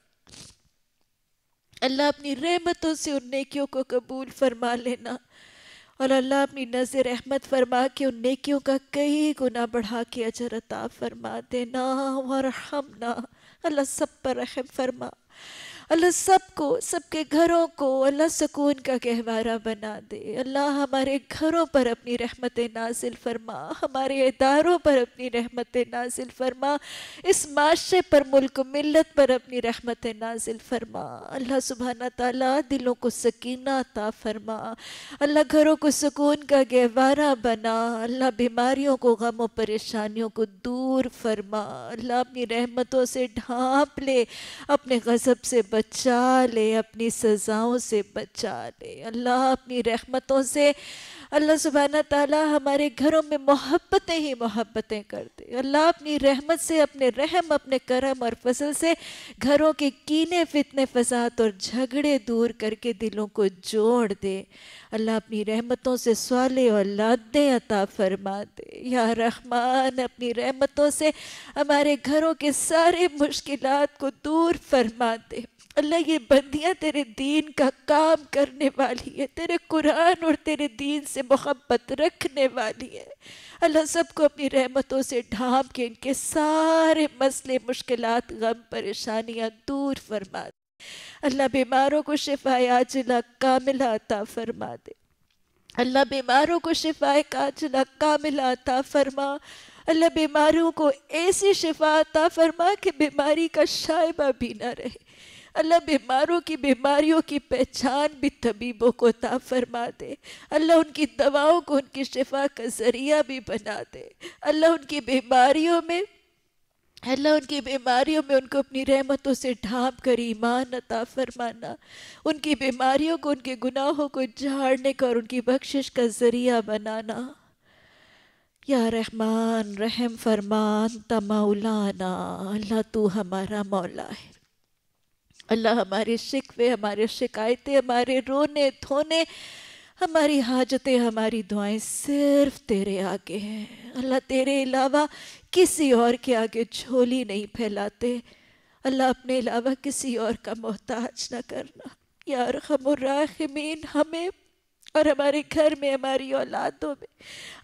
अल्लाह अपनी रहमतों से उन नेकियों को कबूल फरमा लेना और अल्लाह अपनी नज़र रहमत फरमा के उन नेकियों का कई गुना बढ़ा के अजर अता फरमा देना और हम ना अल्लाह सब पर रहम फरमा अल्लाह सबको सबके घरों को अल्लाह सुकून का गहवारा बना दे अल्लाह हमारे घरों पर अपनी रहमत नाजिल फरमा हमारे इदारों पर अपनी रहमत नाजिल फरमा इस माशरे पर मुल्क मिलत पर अपनी रहमत नाजिल फरमा अल्लाह सुबहाना ताला दिलों को सकीना ता फरमा अल्लाह घरों को सुकून का गहवारा बना अल्लाह बीमारियों को गम और परेशानियों को दूर फरमा अल्लाह अपनी रहमतों से ढांप ले अपने गज़ब से बचा ले अपनी सज़ाओं से बचा ले अल्लाह अपनी रहमतों से अल्लाह सुबहाना ताला हमारे घरों में मोहब्बतें ही मोहब्बतें कर दे अल्लाह अपनी रहमत से अपने रहम अपने करम और फसल से घरों के कीने फितने फसाद और झगड़े दूर करके दिलों को जोड़ दे अल्लाह अपनी रहमतों से सवाले और लादें अता फरमा दे या रहमान अपनी रहमतों से हमारे घरों के सारे मुश्किल को दूर फरमा दे अल्लाह ये बंदियाँ तेरे दीन का काम करने वाली है तेरे कुरान और तेरे दीन से मोहब्बत रखने वाली है अल्लाह सबको अपनी रहमतों से ढांप के इनके सारे मसले मुश्किल गम परेशानियाँ दूर फरमा दे अल्लाह बीमारों को शिफाय आजिला कामिल फरमा दे अल्लाह बीमारों को शिफाय काजिला कामिल फरमा अल्लाह बीमारों को ऐसी शिफाता फरमा कि बीमारी का शायबा भी ना रहे अल्लाह बीमारों की बीमारियों की पहचान भी तबीबों को ता फरमा दे अल्लाह उनकी दवाओं को उनकी शिफा का ज़रिया भी बना दे अल्लाह उनकी बीमारियों में अल्लाह उनकी बीमारियों में उनको अपनी रहमतों से ढांप कर ईमान अता फरमाना उनकी बीमारियों को उनके गुनाहों को झाड़ने का और उनकी बख्शिश का ज़रिया बनाना या रहमान रहम फरमान तमाउलाना अल्लाह तू हमारा मौला है अल्लाह हमारे शिकवे हमारे शिकायतें हमारे रोने धोने हमारी हाजतें हमारी दुआएं सिर्फ तेरे आगे हैं अल्लाह तेरे अलावा किसी और के आगे झोली नहीं फैलाते अल्लाह अपने अलावा किसी और का मोहताज न करना यार हम हमें और हमारे घर में हमारी औलादों में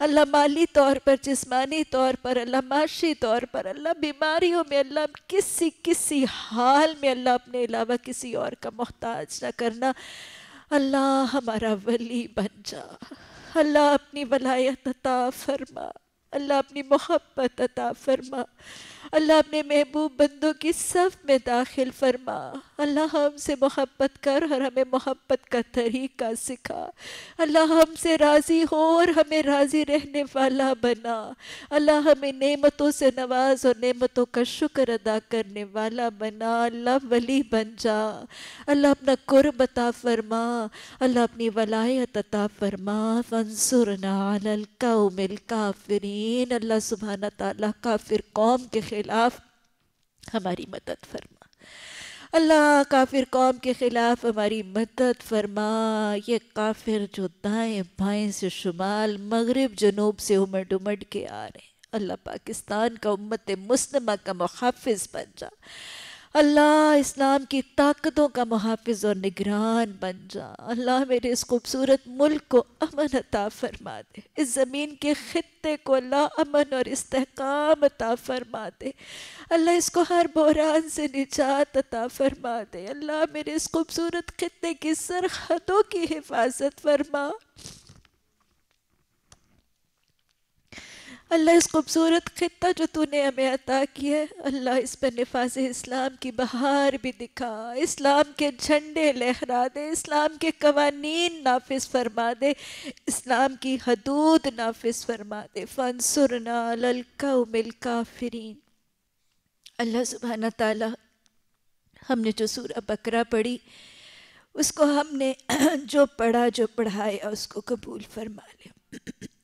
अल्लाह माली तौर पर जिस्मानी तौर पर अल्लाह माशी तौर पर अल्लाह बीमारियों में अल्लाह किसी किसी हाल में अल्लाह अपने अलावा किसी और का मोहताज ना करना अल्लाह हमारा वली बन जा अल्लाह अपनी वलायत अता फरमा अल्लाह अपनी मोहब्बत अता फरमा अल्लाह अपने महबूब बंदों की सब में दाखिल फरमा अल्लाह हमसे मोहब्बत कर और हमें मोहब्बत का तरीका सिखा अल्लाह हमसे राज़ी हो और हमें राज़ी रहने वाला बना अल्लाह हमें नेमतों से नवाज और नेमतों का शुक्र अदा करने वाला बना अल्लाह वली बन जा अल्लाह अपना कुर्ब अता फरमा अल्लाह अपनी वलायत अता फरमा फंसुरना कौमिल काफरीन अल्लाह सुबहाना ताला काफिर कौम के ख़िलाफ़ हमारी मदद फरमा अल्लाह काफिर कौम के ख़िलाफ़ हमारी मदद फरमा ये काफिर जो दाएँ बाएँ से शुमाल मगरब जनूब से उमट उमट के आ रहे हैं अल्लाह पाकिस्तान का उम्मत मुस्लिमा का मुहाफ़ बन जा अल्लाह इस्लाम की ताकतों का मुहाफ़ और निगरान बन जा अल्लाह मेरे इस खूबसूरत मुल्क को अमन अता फरमा दे इस ज़मीन के ख़त्े को अल्लाह अमन और इसकाम अता फरमा दे अल्लाह इसको हर बहरान से निजात अता फरमा दे अल्लाह मेरे इस खूबसूरत ख़त्े की सरहदों की हिफाजत फरमा अल्लाह इस खूबसूरत ख़त्ता जो तूने हमें अता किया है अल्लाह इस पर नफाज इस्लाम की बहार भी दिखा इस्लाम के झंडे लहरा दे इस्लाम के कवानीन नाफिस फरमा दे इस्लाम की हदूद नाफिस फरमा दे फनसुरना ललका उमिल काफरीन अल्लाह सुबहाना ताला हमने जो सूरह बकरा पढ़ी उसको हमने जो पढ़ा जो पढ़ाया उसको कबूल फरमा लिया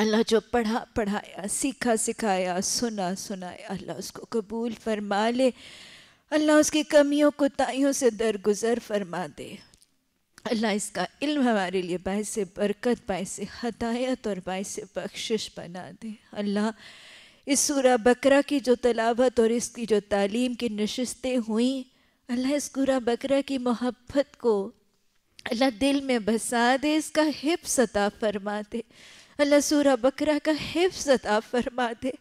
अल्लाह जो पढ़ा पढ़ाया सीखा सिखाया सुना सुनाया अल्लाह उसको कबूल फरमा ले अल्लाह उसकी कमियों को ताइयों से दरगुजर फरमा दे अल्लाह इसका इल्म हमारे लिए बायस बरकत बायस हदायत और बायस बख्शिश बना दे अल्लाह इस सूरा बकरा की जो तलावत और इसकी जो तालीम की नशस्तें हुई अल्लाह इस सूरा बकरा की मोहब्बत को अल्लाह दिल में बसा दे इसका हिप सता फरमा दे अल्लाह सूरा बकरा का हिफ्स अता फरमा दे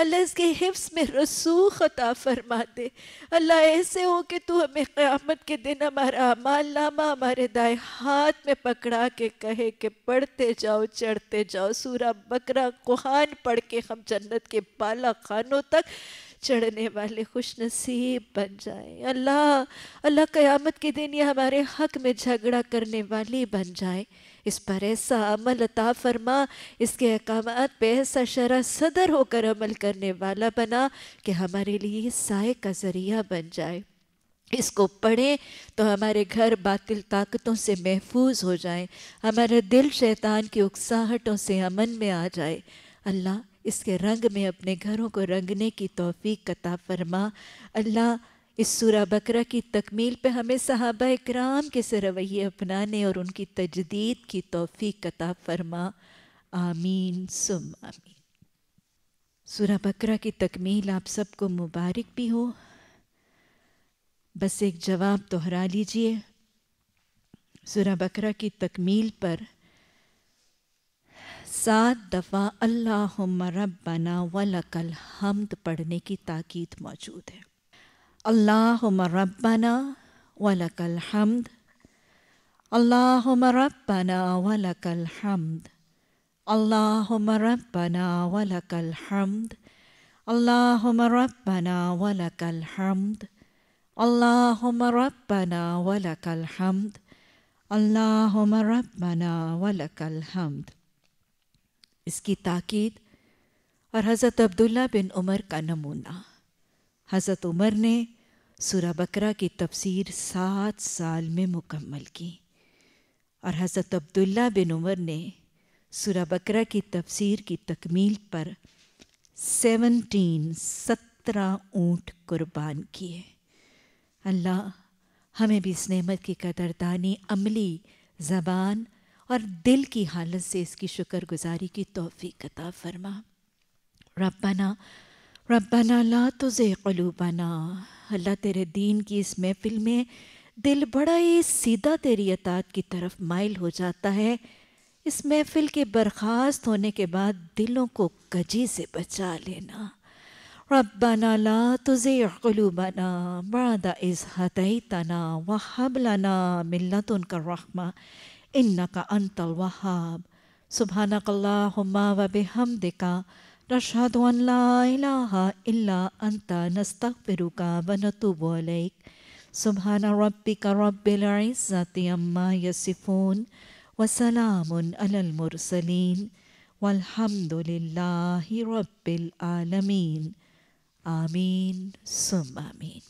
अल्लाह इसके हिफ्स में रसूख अता फरमा दे अल्लाह ऐसे हो कि तू हमें क़्यामत के दिन हमारा अमाल नामा हमारे दाए हाथ में पकड़ा के कहे कि पढ़ते जाओ चढ़ते जाओ सूरा बकरा कुहान पढ़ के हम जन्नत के बाला खानों तक चढ़ने वाले खुश नसीब बन जाएँ अल्लाह अल्लाह क़यामत के दिन ये हमारे हक में झगड़ा करने वाली बन जाए इस पर ऐसा अमल अता फरमा इसके अहकाम पे ऐसा शरा सदर होकर अमल करने वाला बना कि हमारे लिए साय का ज़रिया बन जाए इसको पढ़ें तो हमारे घर बातिल ताकतों से महफूज हो जाए हमारा दिल शैतान की उकसाहटों से अमन में आ जाए अल्लाह इसके रंग में अपने घरों को रंगने की तोफ़ी कता फरमा अल्लाह इस सूरा बकरा की तकमील पे हमें सहाबा कराम के से रवैये अपनाने और उनकी तजदीद की तोफ़ी कता फरमा आमीन सुम आमीन सूरा बकरा की तकमील आप सबको मुबारक भी हो बस एक जवाब दोहरा लीजिए सूरा बकरा की तकमील पर सात दफ़ा अल्लाह रब्बना वलकल हमद पढ़ने की ताकीद मौजूद है اللهم ربنا ولك الحمد اللهم ربنا ولك الحمد اللهم ربنا ولك الحمد اللهم ربنا ولك الحمد اللهم ربنا ولك الحمد اللهم ربنا ولك الحمद इसकी ताकीद और हज़रत अब्दुल्ला बिन उमर का नमूना हज़रत उमर ने सूरा बकरा की तफसीर सात साल में मुकम्मल की और हज़रत अब्दुल्ला बिन उमर ने सूरा बकरा की तफसीर की तकमील पर सेवनटीन सत्रह ऊँट कुर्बान किए अल्लाह हमें भी इस नेमत की कदरदानी अमली ज़बान और दिल की हालत से इसकी शुक्रगुजारी की तोफ़ी कता फरमा रब्बाना रब्बना ला तुझे कलूबाना अल्लाह तेरे दीन की इस महफिल में दिल बड़ा ही सीधा तेरी अतात की तरफ माइल हो जाता है इस महफिल के बर्खास्त होने के बाद दिलों को कजी से बचा लेना रब्बना ला तुझे कलूबाना बड़ा इस हतई तना मिलना तो उनका रखमा इन्ना का अंतल वहाब सुबहानकल्ला हम्मा वब हम देखा نشهد أن لا إله إلا أنت نستغفرك ونتوب إليك سبحان ربك رب العزة عما يصفون وسلام على المرسلين والحمد لله رب العالمين آمين ثم آمين